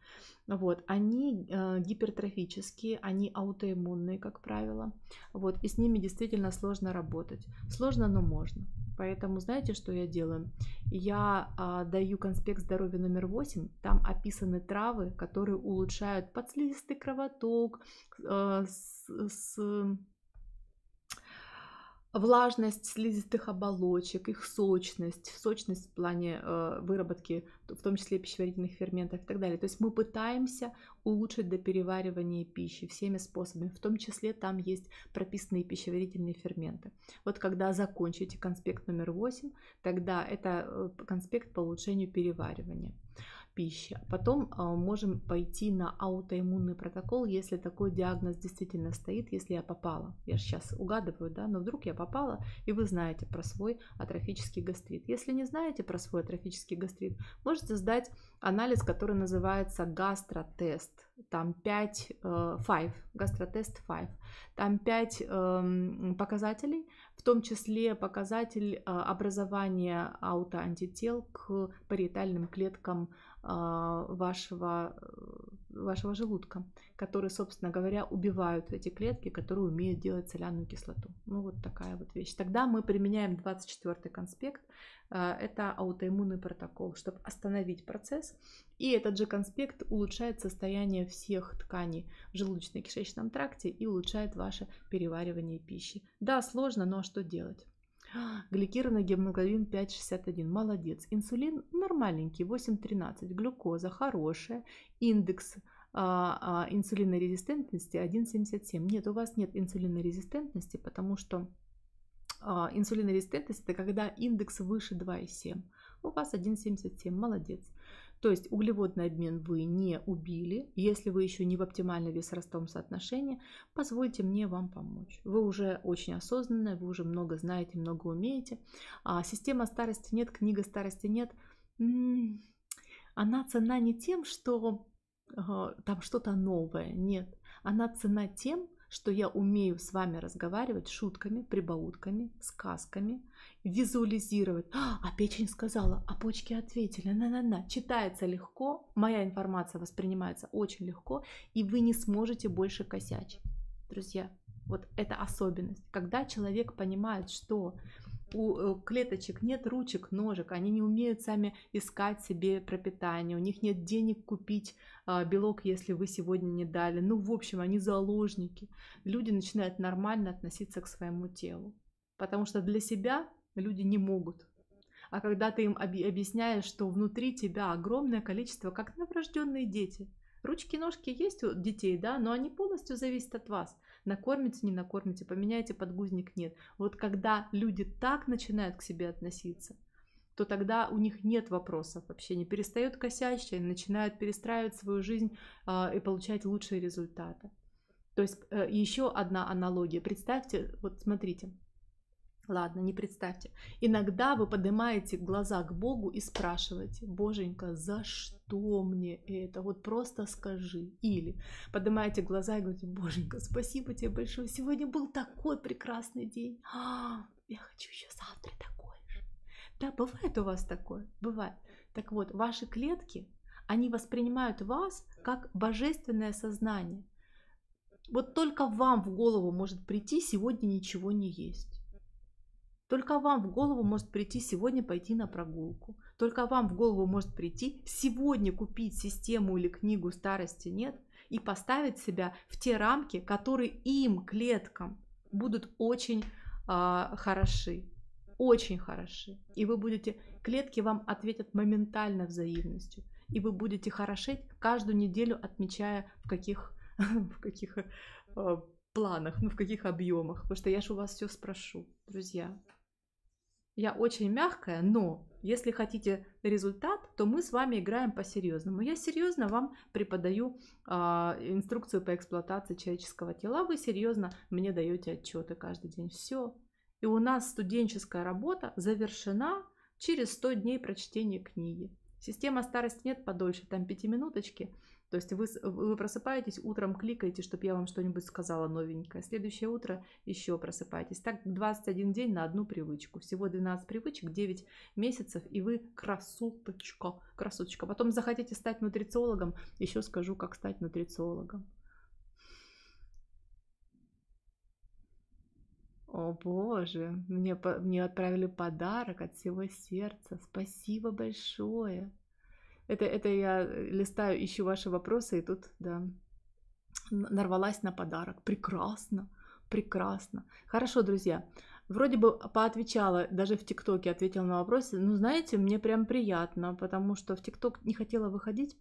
Вот, они э, гипертрофические, они аутоиммунные, как правило, вот, и с ними действительно сложно работать. Сложно, но можно. Поэтому знаете, что я делаю? Я а, даю конспект здоровья номер 8, там описаны травы, которые улучшают подслизистый кровоток, а, с, с влажность слизистых оболочек, их сочность, сочность в плане э, выработки, в том числе пищеварительных ферментов и так далее. То есть мы пытаемся улучшить до переваривания пищи всеми способами, в том числе там есть прописанные пищеварительные ферменты. Вот когда закончите конспект номер 8, тогда это э, конспект по улучшению переваривания пищи. А потом а, можем пойти на аутоиммунный протокол, если такой диагноз действительно стоит, если я попала. Я же сейчас угадываю, да, но вдруг я попала, и вы знаете про свой атрофический гастрит. Если не знаете про свой атрофический гастрит, можете сдать анализ, который называется гастротест. Там 5, 5, э, гастротест 5. Там 5 эм, показателей, в том числе показатель э, образования аутоантител к париетальным клеткам а, вашего, вашего желудка, которые, собственно говоря, убивают эти клетки, которые умеют делать соляную кислоту. Ну, вот такая вот вещь. Тогда мы применяем 24 конспект. А, это аутоиммунный протокол, чтобы остановить процесс. И этот же конспект улучшает состояние всех тканей в желудочно-кишечном тракте и улучшает ваше переваривание пищи. Да, сложно, но что делать? Гликированный гемоглобин 5,61. Молодец. Инсулин нормальненький, 8,13. Глюкоза хорошая. Индекс а, а инсулинной резистентности 1,77. Нет, у вас нет инсулинной резистентности, потому что а, инсулинорезистентность – это когда индекс выше 2,7. У вас 1,77. Молодец. То есть углеводный обмен вы не убили. Если вы еще не в оптимальном вес соотношении, позвольте мне вам помочь. Вы уже очень осознанная, вы уже много знаете, много умеете. А система старости нет, книга старости нет. Она цена не тем, что а, там что-то новое, нет. Она цена тем, что я умею с вами разговаривать шутками, прибаутками, сказками, визуализировать. А, а печень сказала, а почки ответили. На-на-на. Читается легко, моя информация воспринимается очень легко, и вы не сможете больше косячить. Друзья, вот это особенность. Когда человек понимает, что у э, клеточек нет ручек, ножек, они не умеют сами искать себе пропитание, у них нет денег купить а, белок, если вы сегодня не дали. Ну, в общем, они заложники. Люди начинают нормально относиться к своему телу, потому что для себя люди не могут. А когда ты им объясняешь, что внутри тебя огромное количество, как новорожденные дети, ручки-ножки есть у детей, да, но они полностью зависят от вас – накормите, не накормите, поменяйте подгузник, нет. Вот когда люди так начинают к себе относиться, то тогда у них нет вопросов вообще, не перестают косячить, начинают перестраивать свою жизнь а, и получать лучшие результаты. То есть э, еще одна аналогия. Представьте, вот смотрите, Ладно, не представьте. Иногда вы поднимаете глаза к Богу и спрашиваете, Боженька, за что мне это? Вот просто скажи. Или поднимаете глаза и говорите, Боженька, спасибо тебе большое. Сегодня был такой прекрасный день. А, я хочу еще завтра такой же. Да, бывает у вас такое? Бывает. Так вот, ваши клетки, они воспринимают вас как божественное сознание. Вот только вам в голову может прийти сегодня ничего не есть. Только вам в голову может прийти сегодня пойти на прогулку. Только вам в голову может прийти сегодня купить систему или книгу «Старости нет» и поставить себя в те рамки, которые им, клеткам, будут очень э, хороши. Очень хороши. И вы будете, клетки вам ответят моментально взаимностью. И вы будете хорошеть каждую неделю, отмечая, в каких, в каких э, планах, ну в каких объемах. Потому что я же у вас все спрошу, друзья. Я очень мягкая, но если хотите результат, то мы с вами играем по-серьезному. Я серьезно вам преподаю э, инструкцию по эксплуатации человеческого тела. Вы серьезно мне даете отчеты каждый день. Все. И у нас студенческая работа завершена через 100 дней прочтения книги. Система старости нет подольше, там пятиминуточки. минуточки то есть вы, вы просыпаетесь, утром кликаете, чтобы я вам что-нибудь сказала новенькое. Следующее утро еще просыпаетесь. Так 21 день на одну привычку. Всего 12 привычек, 9 месяцев, и вы красоточка, красоточка. Потом захотите стать нутрициологом, еще скажу, как стать нутрициологом. О боже, мне, мне отправили подарок от всего сердца. Спасибо большое. Это, это я листаю, ищу ваши вопросы, и тут, да, нарвалась на подарок. Прекрасно, прекрасно. Хорошо, друзья. Вроде бы поотвечала, даже в ТикТоке ответила на вопросы. Ну, знаете, мне прям приятно, потому что в ТикТок не хотела выходить.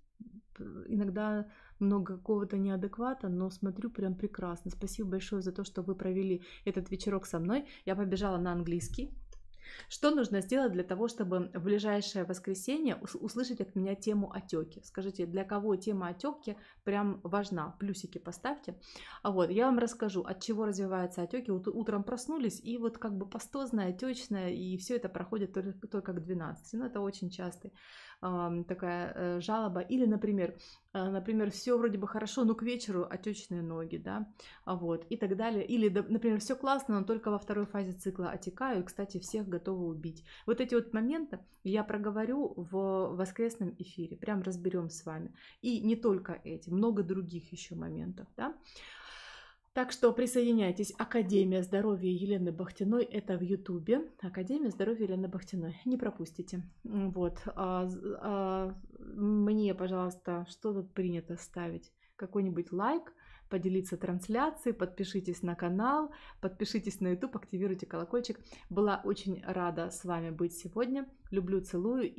Иногда много какого-то неадеквата, но смотрю прям прекрасно. Спасибо большое за то, что вы провели этот вечерок со мной. Я побежала на английский что нужно сделать для того, чтобы в ближайшее воскресенье услышать от меня тему отеки? Скажите, для кого тема отеки прям важна? Плюсики поставьте. А вот, я вам расскажу, от чего развиваются отеки. Вот утром проснулись, и вот как бы пастозная, отечная, и все это проходит только, только к 12. но ну, это очень частый такая э, жалоба. Или, например, э, например, все вроде бы хорошо, но к вечеру отечные ноги, да, вот, и так далее. Или, например, все классно, но только во второй фазе цикла отекаю, и, кстати, всех готовы убить. Вот эти вот моменты я проговорю в воскресном эфире, прям разберем с вами. И не только эти, много других еще моментов, да. Так что присоединяйтесь. Академия здоровья Елены Бахтиной. Это в Ютубе. Академия здоровья Елены Бахтиной. Не пропустите. Вот. А, а, мне, пожалуйста, что тут принято ставить? Какой-нибудь лайк, поделиться трансляцией, подпишитесь на канал, подпишитесь на YouTube, активируйте колокольчик. Была очень рада с вами быть сегодня. Люблю, целую.